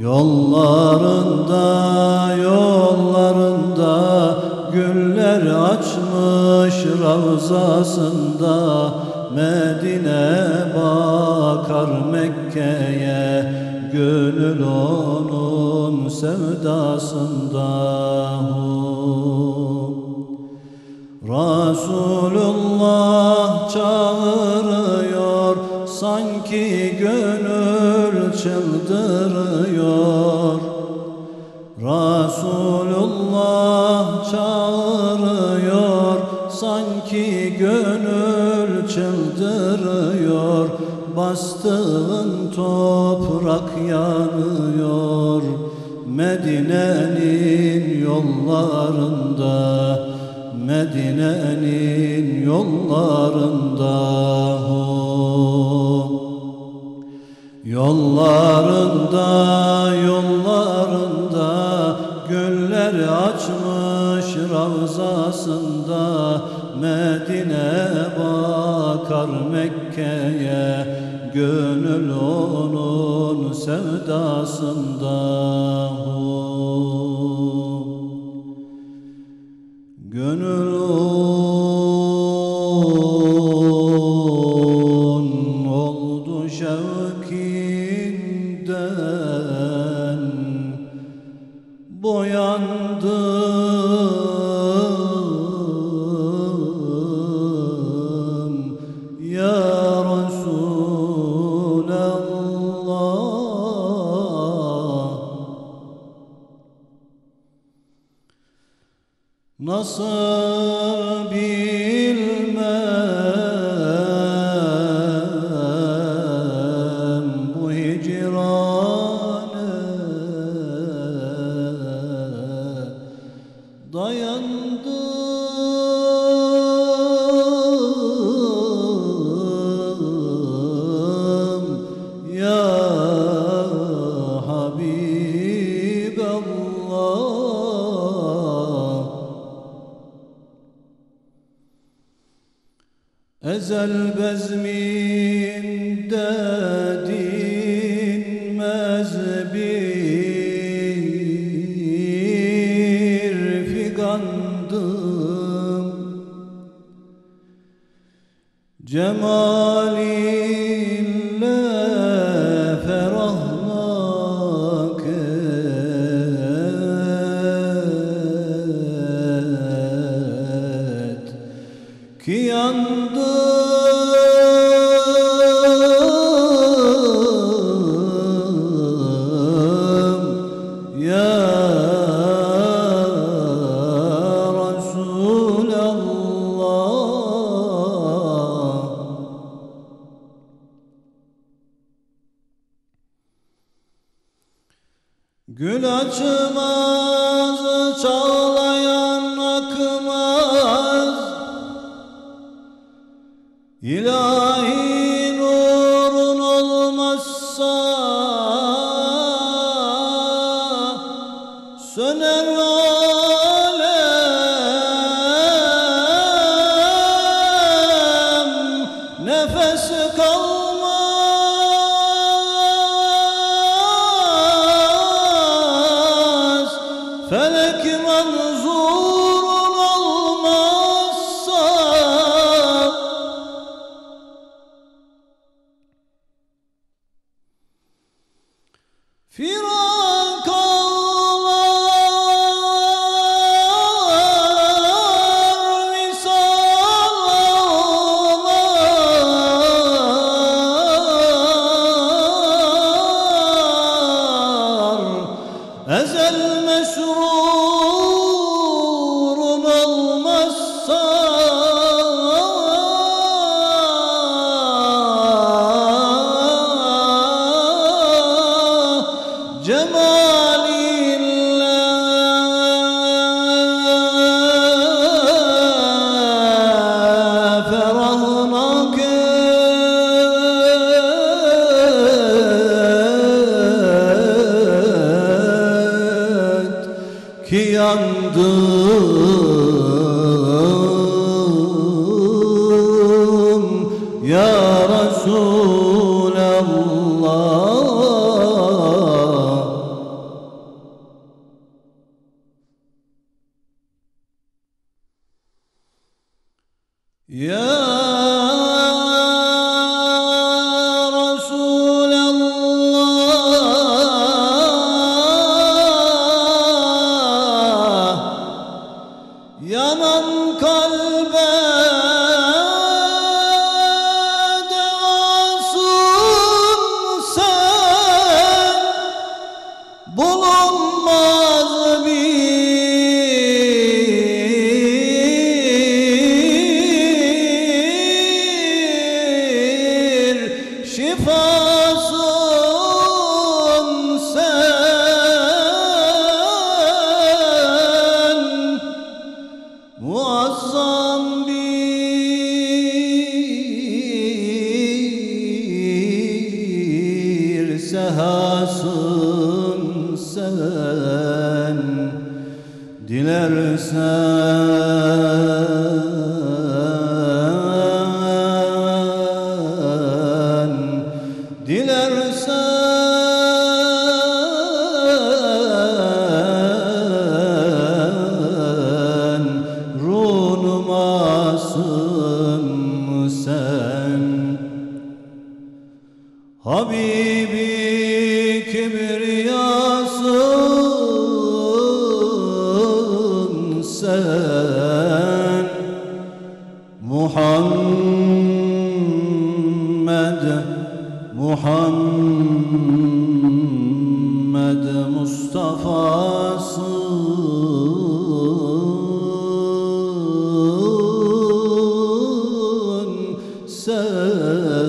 Speaker 3: Yollarında yollarında güller açmış ravzasında Medine bakar Mekke'ye gönül onun sevdasında hu Resulullah çağırıyor sanki gönül çıldırıyor Resulullah çağırıyor sanki gönül çıldırıyor Bastığın toprak yanıyor Medine'nin yollarında Medine'nin yollarında hop Yollarında, yollarında Güller açmış ravzasında Medine bakar Mekke'ye Gönül onun sevdasında Ezel bezminde dinmez bir figandım Cemal السائل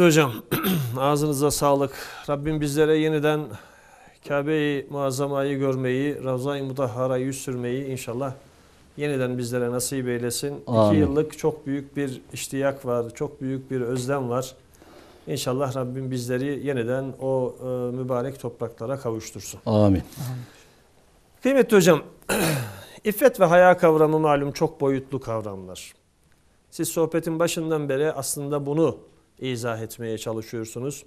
Speaker 2: Kıymetli hocam, ağzınıza sağlık. Rabbim bizlere yeniden Kabe-i Muazzama'yı görmeyi, Ravza-i Mutahhara'yı yüz sürmeyi inşallah yeniden bizlere nasip eylesin. Amin. İki yıllık çok büyük bir iştiyak var, çok büyük bir özlem var. İnşallah Rabbim bizleri yeniden o e, mübarek topraklara kavuştursun. Amin. Amin. Kıymetli hocam, iffet ve haya kavramı malum çok boyutlu kavramlar. Siz sohbetin başından beri aslında bunu izah etmeye çalışıyorsunuz.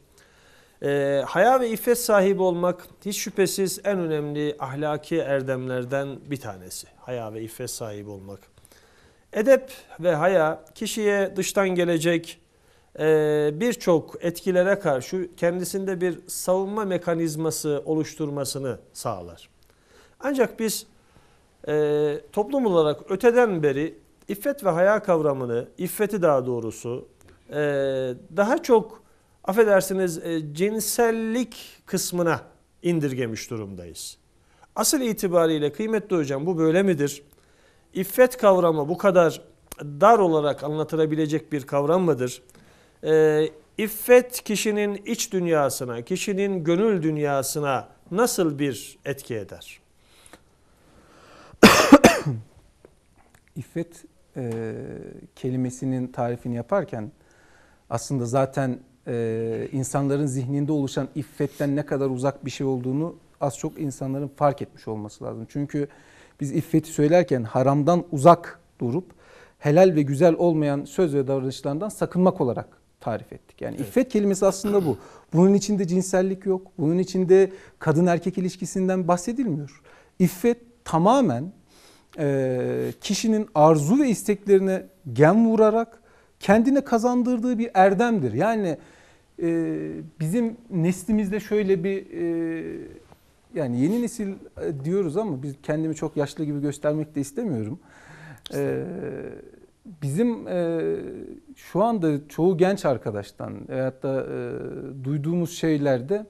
Speaker 2: E, haya ve iffet sahibi olmak hiç şüphesiz en önemli ahlaki erdemlerden bir tanesi. Haya ve iffet sahibi olmak. Edep ve haya kişiye dıştan gelecek e, birçok etkilere karşı kendisinde bir savunma mekanizması oluşturmasını sağlar. Ancak biz e, toplum olarak öteden beri iffet ve haya kavramını, iffeti daha doğrusu ee, daha çok affedersiniz e, cinsellik kısmına indirgemiş durumdayız. Asıl itibariyle kıymetli hocam bu böyle midir? İffet kavramı bu kadar dar olarak anlatılabilecek bir kavram mıdır? Ee, iffet kişinin iç dünyasına, kişinin gönül dünyasına nasıl bir etki
Speaker 1: eder? İffet e, kelimesinin tarifini yaparken aslında zaten e, insanların zihninde oluşan iffetten ne kadar uzak bir şey olduğunu az çok insanların fark etmiş olması lazım. Çünkü biz iffeti söylerken haramdan uzak durup helal ve güzel olmayan söz ve davranışlardan sakınmak olarak tarif ettik. Yani evet. iffet kelimesi aslında bu. Bunun içinde cinsellik yok. Bunun içinde kadın erkek ilişkisinden bahsedilmiyor. İffet tamamen e, kişinin arzu ve isteklerine gem vurarak kendine kazandırdığı bir erdemdir. Yani e, bizim neslimizde şöyle bir e, yani yeni nesil e, diyoruz ama biz kendimi çok yaşlı gibi göstermek de istemiyorum. Ee, bizim e, şu anda çoğu genç arkadaştan veyahut da e, duyduğumuz şeylerde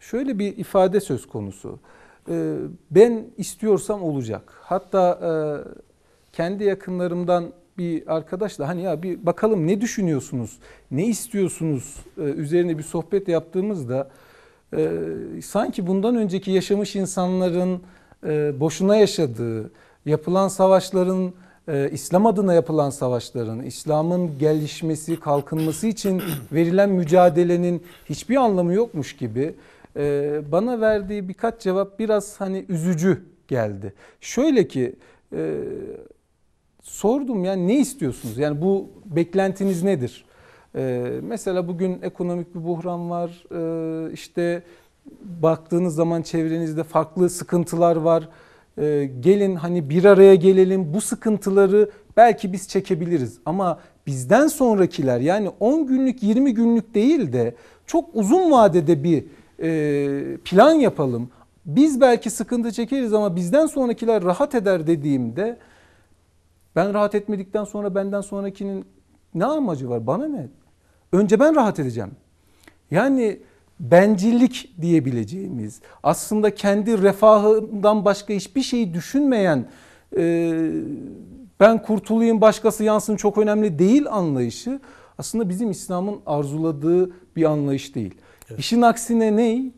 Speaker 1: şöyle bir ifade söz konusu. E, ben istiyorsam olacak. Hatta e, kendi yakınlarımdan bir arkadaşla hani ya bir bakalım ne düşünüyorsunuz, ne istiyorsunuz e, üzerine bir sohbet yaptığımızda e, sanki bundan önceki yaşamış insanların e, boşuna yaşadığı, yapılan savaşların İslam adına yapılan savaşların, İslam'ın gelişmesi, kalkınması için verilen mücadelenin hiçbir anlamı yokmuş gibi bana verdiği birkaç cevap biraz hani üzücü geldi. Şöyle ki Sordum yani ne istiyorsunuz? Yani bu beklentiniz nedir? Ee, mesela bugün ekonomik bir buhran var. Ee, işte baktığınız zaman çevrenizde farklı sıkıntılar var. Ee, gelin hani bir araya gelelim. Bu sıkıntıları belki biz çekebiliriz ama bizden sonrakiler yani 10 günlük 20 günlük değil de çok uzun vadede bir e, plan yapalım. Biz belki sıkıntı çekeriz ama bizden sonrakiler rahat eder dediğimde ben rahat etmedikten sonra benden sonrakinin ne amacı var? Bana ne? Önce ben rahat edeceğim. Yani bencillik diyebileceğimiz, aslında kendi refahından başka hiçbir şeyi düşünmeyen, e, ben kurtulayım başkası yansın çok önemli değil anlayışı aslında bizim İslam'ın arzuladığı bir anlayış değil. Evet. İşin aksine ne?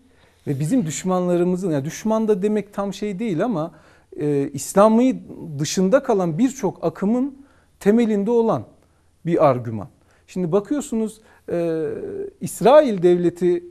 Speaker 1: Ve bizim düşmanlarımızın, yani düşman da demek tam şey değil ama e, İslam'ı dışında kalan birçok akımın temelinde olan bir argüman. Şimdi bakıyorsunuz e, İsrail devleti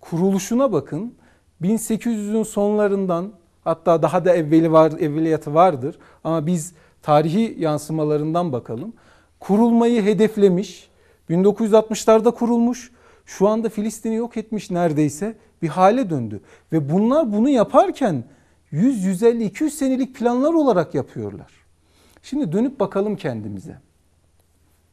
Speaker 1: kuruluşuna bakın. 1800'ün sonlarından hatta daha da evveli var, evveliyatı vardır ama biz tarihi yansımalarından bakalım. Kurulmayı hedeflemiş, 1960'larda kurulmuş, şu anda Filistin'i yok etmiş neredeyse bir hale döndü. Ve bunlar bunu yaparken 100, 150, 200 senelik planlar olarak yapıyorlar. Şimdi dönüp bakalım kendimize.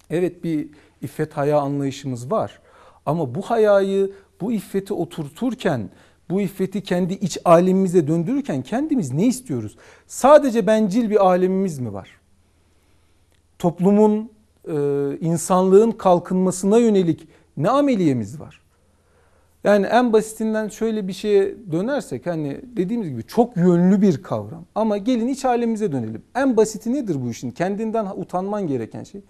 Speaker 1: Evet bir iffet haya anlayışımız var. Ama bu hayayı, bu iffeti oturturken, bu iffeti kendi iç alemimize döndürürken kendimiz ne istiyoruz? Sadece bencil bir alemimiz mi var? Toplumun, insanlığın kalkınmasına yönelik ne ameliyemiz var? Yani en basitinden şöyle bir şeye dönersek hani dediğimiz gibi çok yönlü bir kavram. Ama gelin iç halimize dönelim. En basiti nedir bu işin? Kendinden utanman gereken şey.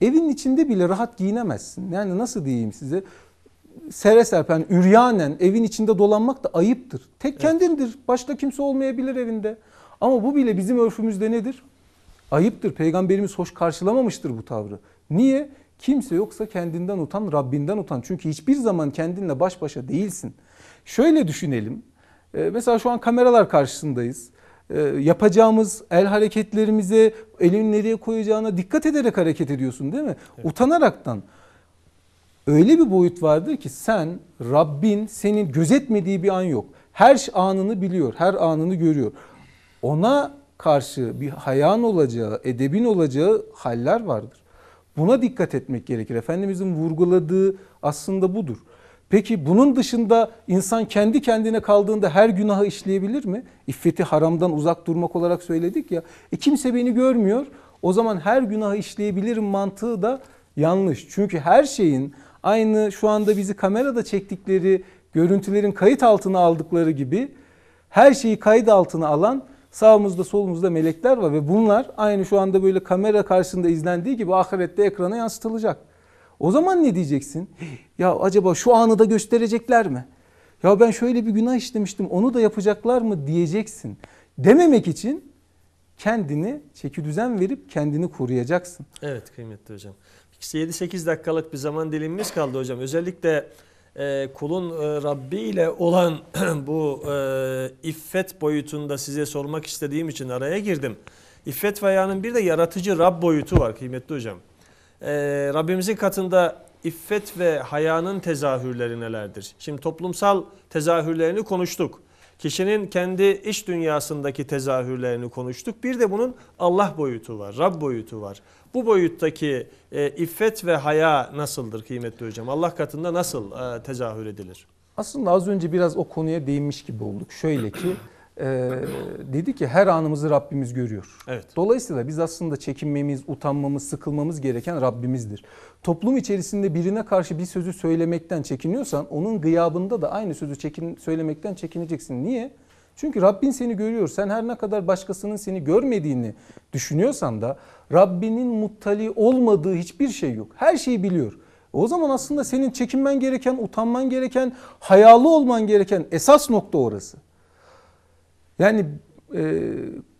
Speaker 1: Evin içinde bile rahat giyinemezsin. Yani nasıl diyeyim size? Sere serpen, yani üryanen evin içinde dolanmak da ayıptır. Tek kendindir. Başta kimse olmayabilir evinde. Ama bu bile bizim örfümüzde nedir? Ayıptır. Peygamberimiz hoş karşılamamıştır bu tavrı. Niye? Kimse yoksa kendinden utan, Rabbinden utan. Çünkü hiçbir zaman kendinle baş başa değilsin. Şöyle düşünelim. Ee, mesela şu an kameralar karşısındayız. Ee, yapacağımız el hareketlerimize, elin nereye koyacağına dikkat ederek hareket ediyorsun değil mi? Evet. Utanaraktan. Öyle bir boyut vardır ki sen, Rabbin senin gözetmediği bir an yok. Her anını biliyor, her anını görüyor. Ona karşı bir hayan olacağı, edebin olacağı haller vardır. Buna dikkat etmek gerekir. Efendimizin vurguladığı aslında budur. Peki bunun dışında insan kendi kendine kaldığında her günahı işleyebilir mi? İffeti haramdan uzak durmak olarak söyledik ya. E kimse beni görmüyor. O zaman her günahı işleyebilirim mantığı da yanlış. Çünkü her şeyin aynı şu anda bizi kamerada çektikleri görüntülerin kayıt altına aldıkları gibi her şeyi kayıt altına alan Sağımızda solumuzda melekler var ve bunlar aynı şu anda böyle kamera karşısında izlendiği gibi ahirette ekrana yansıtılacak. O zaman ne diyeceksin? Ya acaba şu anı da gösterecekler mi? Ya ben şöyle bir günah işlemiştim onu da yapacaklar mı diyeceksin. Dememek için kendini çeki düzen verip kendini koruyacaksın.
Speaker 2: Evet kıymetli hocam. 7-8 dakikalık bir zaman dilimimiz kaldı hocam. Özellikle e, kulun e, Rabbi ile olan bu e, iffet boyutunda size sormak istediğim için araya girdim. İffet veyanın bir de yaratıcı Rab boyutu var kıymetli hocam. E, Rabbimizin katında iffet ve hayanın tezahürleri nelerdir? Şimdi toplumsal tezahürlerini konuştuk. Kişinin kendi iş dünyasındaki tezahürlerini konuştuk. Bir de bunun Allah boyutu var, Rab boyutu var. Bu boyuttaki e, iffet ve haya nasıldır kıymetli hocam? Allah katında nasıl e, tezahür edilir?
Speaker 1: Aslında az önce biraz o konuya değinmiş gibi olduk. Şöyle ki e, dedi ki her anımızı Rabbimiz görüyor. Evet. Dolayısıyla biz aslında çekinmemiz, utanmamız, sıkılmamız gereken Rabbimizdir. Toplum içerisinde birine karşı bir sözü söylemekten çekiniyorsan onun gıyabında da aynı sözü çekin, söylemekten çekineceksin. Niye? Çünkü Rabbin seni görüyor. Sen her ne kadar başkasının seni görmediğini düşünüyorsan da Rabbinin muttali olmadığı hiçbir şey yok. Her şeyi biliyor. O zaman aslında senin çekinmen gereken, utanman gereken, hayalı olman gereken esas nokta orası. Yani e,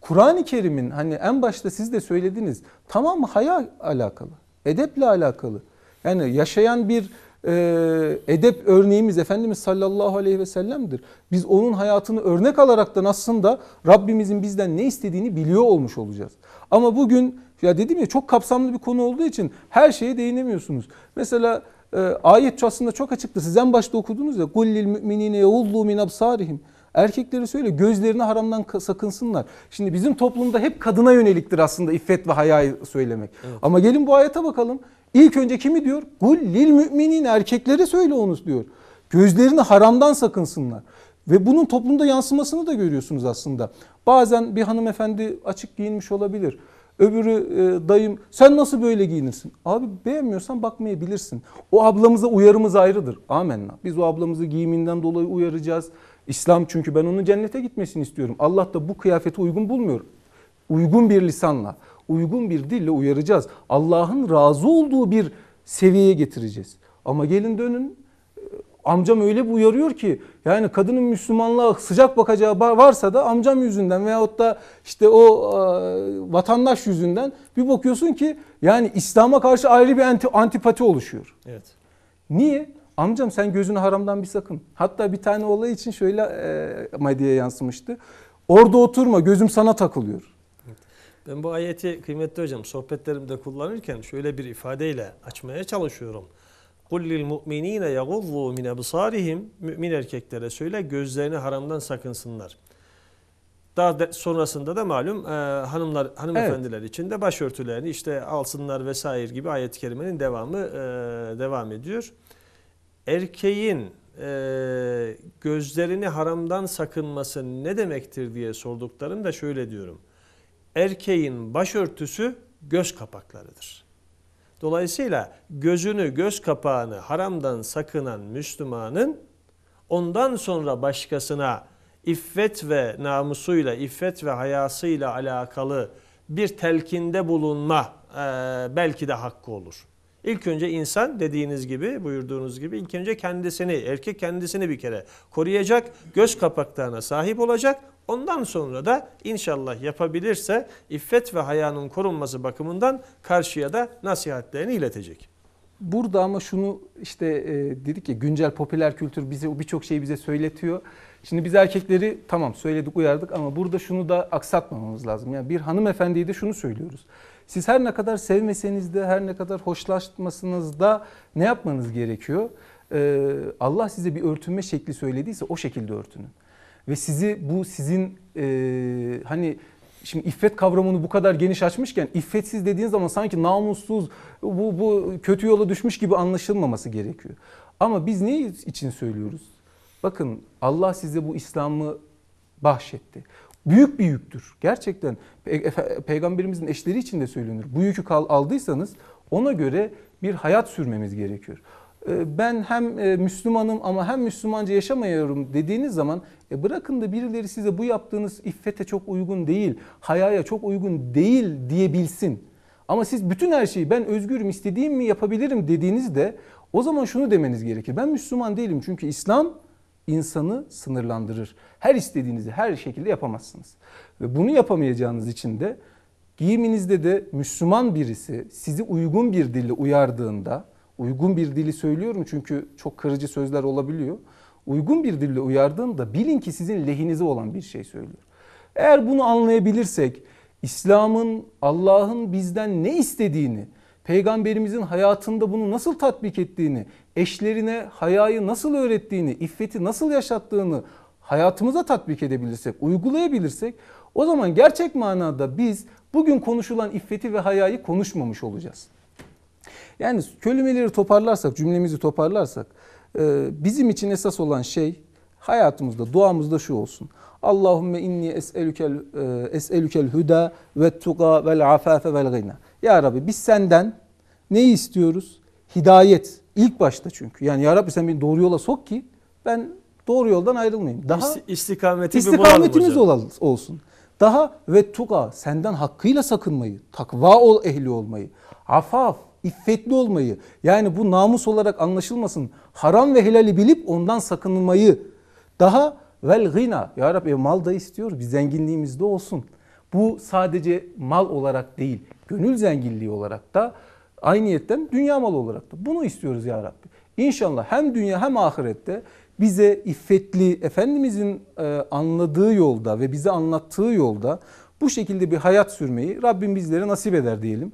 Speaker 1: Kur'an-ı Kerim'in hani en başta siz de söylediniz tamamı haya alakalı, edeple alakalı. Yani yaşayan bir ee, edep örneğimiz Efendimiz sallallahu aleyhi ve sellem'dir. Biz onun hayatını örnek alaraktan aslında Rabbimizin bizden ne istediğini biliyor olmuş olacağız. Ama bugün ya dedim ya çok kapsamlı bir konu olduğu için her şeye değinemiyorsunuz. Mesela e, ayet aslında çok açıktı. Siz en başta okudunuz ya. Kullil müminine yullu min absarihim. Erkeklere söyle gözlerini haramdan sakınsınlar. Şimdi bizim toplumda hep kadına yöneliktir aslında iffet ve hayayı söylemek. Evet. Ama gelin bu ayete bakalım. İlk önce kimi diyor? Kul lil müminin erkeklere söyle onu diyor. Gözlerini haramdan sakınsınlar. Ve bunun toplumda yansımasını da görüyorsunuz aslında. Bazen bir hanımefendi açık giyinmiş olabilir. Öbürü e, dayım sen nasıl böyle giyinirsin? Abi beğenmiyorsan bakmayabilirsin. O ablamıza uyarımız ayrıdır. Amenna. Biz o ablamızı giyiminden dolayı uyaracağız. İslam çünkü ben onun cennete gitmesini istiyorum. Allah da bu kıyafeti uygun bulmuyor. Uygun bir lisanla uygun bir dille uyaracağız. Allah'ın razı olduğu bir seviyeye getireceğiz. Ama gelin dönün e, amcam öyle bir uyarıyor ki yani kadının Müslümanlığa sıcak bakacağı varsa da amcam yüzünden veyahut da işte o e, vatandaş yüzünden bir bakıyorsun ki yani İslam'a karşı ayrı bir anti, antipati oluşuyor. Evet. Niye? Amcam sen gözünü haramdan bir sakın. Hatta bir tane olay için şöyle e, medyaya yansımıştı. Orada oturma gözüm sana takılıyor.
Speaker 2: Ben bu ayeti kıymetli hocam sohbetlerimde kullanırken şöyle bir ifadeyle açmaya çalışıyorum. قُلْ لِلْمُؤْمِن۪ينَ يَغُضُّوا مِنْ اَبْصَارِهِمْ Mümin erkeklere söyle gözlerini haramdan sakınsınlar. Daha de, sonrasında da malum e, hanımlar hanımefendiler evet. için de başörtülerini işte alsınlar vesaire gibi ayet-i kerimenin devamı e, devam ediyor. Erkeğin e, gözlerini haramdan sakınması ne demektir diye sorduklarında şöyle diyorum erkeğin başörtüsü göz kapaklarıdır. Dolayısıyla gözünü, göz kapağını haramdan sakınan Müslümanın ondan sonra başkasına iffet ve namusuyla, iffet ve hayasıyla alakalı bir telkinde bulunma e, belki de hakkı olur. İlk önce insan dediğiniz gibi, buyurduğunuz gibi ilk önce kendisini, erkek kendisini bir kere koruyacak, göz kapaklarına sahip olacak, Ondan sonra da inşallah yapabilirse iffet ve hayanın korunması bakımından
Speaker 1: karşıya da nasihatlerini iletecek. Burada ama şunu işte e, dedik ya güncel popüler kültür bize birçok şeyi bize söyletiyor. Şimdi biz erkekleri tamam söyledik uyardık ama burada şunu da aksatmamamız lazım. Yani bir hanımefendiye de şunu söylüyoruz. Siz her ne kadar sevmeseniz de her ne kadar hoşlaşmasınız da ne yapmanız gerekiyor? Ee, Allah size bir örtünme şekli söylediyse o şekilde örtünün ve sizi bu sizin e, hani şimdi iffet kavramını bu kadar geniş açmışken iffetsiz dediğin zaman sanki namussuz bu, bu kötü yola düşmüş gibi anlaşılmaması gerekiyor. Ama biz ne için söylüyoruz? Bakın Allah size bu İslam'ı bahşetti. Büyük bir yüktür. Gerçekten Pe e, peygamberimizin eşleri için de söylenir. Bu yükü aldıysanız ona göre bir hayat sürmemiz gerekiyor. E, ben hem e, Müslümanım ama hem Müslümanca yaşamıyorum dediğiniz zaman e bırakın da birileri size bu yaptığınız iffete çok uygun değil, hayaya çok uygun değil diyebilsin. Ama siz bütün her şeyi ben özgürüm istediğim mi yapabilirim dediğinizde o zaman şunu demeniz gerekir. Ben Müslüman değilim çünkü İslam insanı sınırlandırır. Her istediğinizi her şekilde yapamazsınız. Ve bunu yapamayacağınız için de giyiminizde de Müslüman birisi sizi uygun bir dille uyardığında uygun bir dili söylüyorum çünkü çok kırıcı sözler olabiliyor. Uygun bir dille uyardığımda bilin ki sizin lehinize olan bir şey söylüyor. Eğer bunu anlayabilirsek İslam'ın, Allah'ın bizden ne istediğini, peygamberimizin hayatında bunu nasıl tatbik ettiğini, eşlerine hayayı nasıl öğrettiğini, iffeti nasıl yaşattığını hayatımıza tatbik edebilirsek, uygulayabilirsek o zaman gerçek manada biz bugün konuşulan iffeti ve hayayı konuşmamış olacağız. Yani kelimeleri toparlarsak, cümlemizi toparlarsak e, bizim için esas olan şey hayatımızda, duamızda şu olsun. Allahümme inni es'elükel e, es'elükel huda ve tuga vel afafe vel gina. Ya Rabbi biz senden neyi istiyoruz? Hidayet. İlk başta çünkü. Yani ya Rabbi sen beni doğru yola sok ki ben doğru yoldan ayrılmayayım. Daha istikameti istikametimiz olalım, olsun. Daha ve tuga senden hakkıyla sakınmayı, takva ol ehli olmayı, afaf iffetli olmayı yani bu namus olarak anlaşılmasın haram ve helali bilip ondan sakınmayı daha vel gina ya Rabbi mal da istiyoruz bir zenginliğimizde olsun. Bu sadece mal olarak değil gönül zenginliği olarak da aynıyetten dünya malı olarak da bunu istiyoruz ya Rabbi. İnşallah hem dünya hem ahirette bize iffetli Efendimizin e, anladığı yolda ve bize anlattığı yolda bu şekilde bir hayat sürmeyi Rabbim bizlere nasip eder diyelim.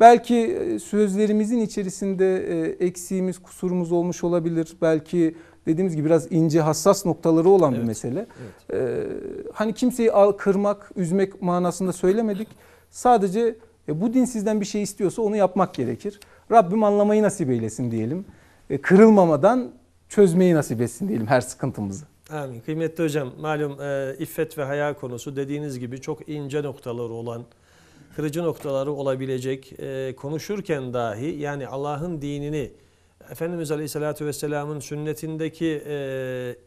Speaker 1: Belki e, sözlerimizin içerisinde e, eksiğimiz, kusurumuz olmuş olabilir. Belki dediğimiz gibi biraz ince, hassas noktaları olan evet, bir mesele. Evet. E, hani kimseyi kırmak, üzmek manasında söylemedik. Sadece bu din sizden bir şey istiyorsa onu yapmak gerekir. Rabbim anlamayı nasip eylesin diyelim. kırılmamadan çözmeyi nasip etsin diyelim her sıkıntımızı.
Speaker 2: Amin. Kıymetli hocam malum e, iffet ve haya konusu dediğiniz gibi çok ince noktaları olan kırıcı noktaları olabilecek e, konuşurken dahi yani Allah'ın dinini Efendimiz Aleyhisselatü Vesselam'ın sünnetindeki e,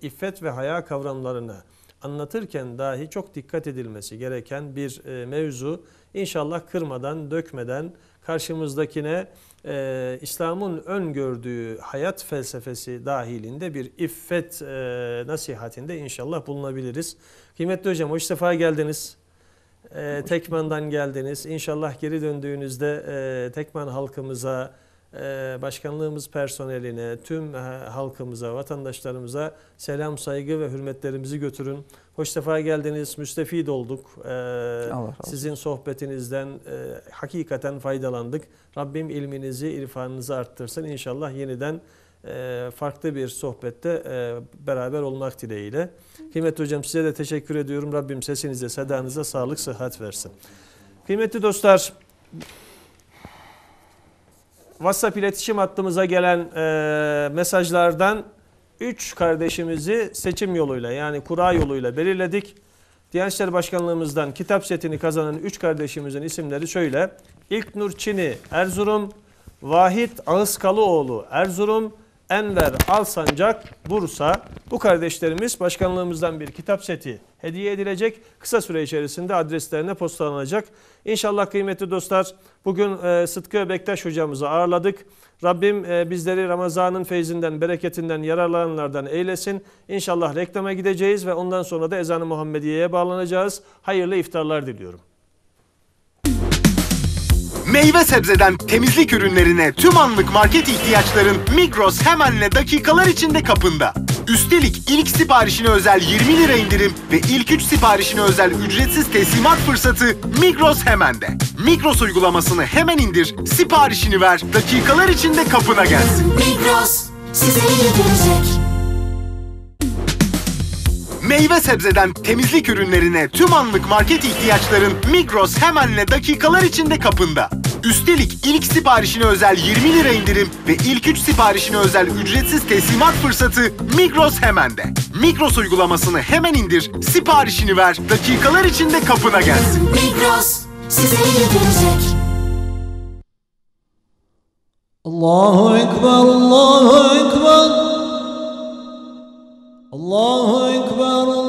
Speaker 2: iffet ve haya kavramlarını anlatırken dahi çok dikkat edilmesi gereken bir e, mevzu. inşallah kırmadan, dökmeden karşımızdakine e, İslam'ın öngördüğü hayat felsefesi dahilinde bir iffet e, nasihatinde inşallah bulunabiliriz. Kıymetli hocam hoş sefa geldiniz e, Tekman'dan geldiniz. İnşallah geri döndüğünüzde e, Tekman halkımıza, e, başkanlığımız personeline, tüm e, halkımıza, vatandaşlarımıza selam, saygı ve hürmetlerimizi götürün. Hoş defa geldiniz, müstefid olduk. E, Sizin sohbetinizden e, hakikaten faydalandık. Rabbim ilminizi, irfanınızı arttırsın. İnşallah yeniden e, farklı bir sohbette e, beraber olmak dileğiyle. Kıymetli hocam size de teşekkür ediyorum. Rabbim sesinize, sedanıza sağlık, sıhhat versin. Kıymetli dostlar, WhatsApp iletişim hattımıza gelen e, mesajlardan 3 kardeşimizi seçim yoluyla yani kura yoluyla belirledik. Diyanet İşleri Başkanlığımızdan kitap setini kazanan 3 kardeşimizin isimleri şöyle. İlknur Çini Erzurum, Vahit Ağızkalıoğlu Erzurum, Enver Alsancak Bursa. Bu kardeşlerimiz başkanlığımızdan bir kitap seti hediye edilecek. Kısa süre içerisinde adreslerine postalanacak. İnşallah kıymetli dostlar bugün e, Sıtkı Bektaş hocamızı ağırladık. Rabbim e, bizleri Ramazan'ın feyzinden, bereketinden yararlananlardan eylesin. İnşallah reklama gideceğiz ve ondan sonra da ezan-ı Muhammediye'ye bağlanacağız. Hayırlı iftarlar diliyorum.
Speaker 1: Meyve sebzeden temizlik ürünlerine tüm anlık market ihtiyaçların Migros hemenle dakikalar içinde kapında. Üstelik ilk siparişine özel 20 lira indirim ve ilk 3 siparişine özel ücretsiz teslimat fırsatı Migros Hemen'de. Migros uygulamasını hemen indir, siparişini ver, dakikalar içinde kapına gelsin. Migros size iyi gelecek. Meyve sebzeden temizlik ürünlerine tüm anlık market ihtiyaçların Migros hemenle dakikalar içinde kapında. Üstelik ilk siparişine özel 20 lira indirim ve ilk 3 siparişine özel ücretsiz teslimat fırsatı Migros Hemen'de. Migros uygulamasını hemen indir, siparişini ver, dakikalar içinde kapına gelsin. Migros size yetecek.
Speaker 4: Allahu Ekber, Allahu Ekber. Allahu Ekber, Allahu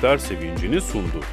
Speaker 1: iktidar sevincini sundu.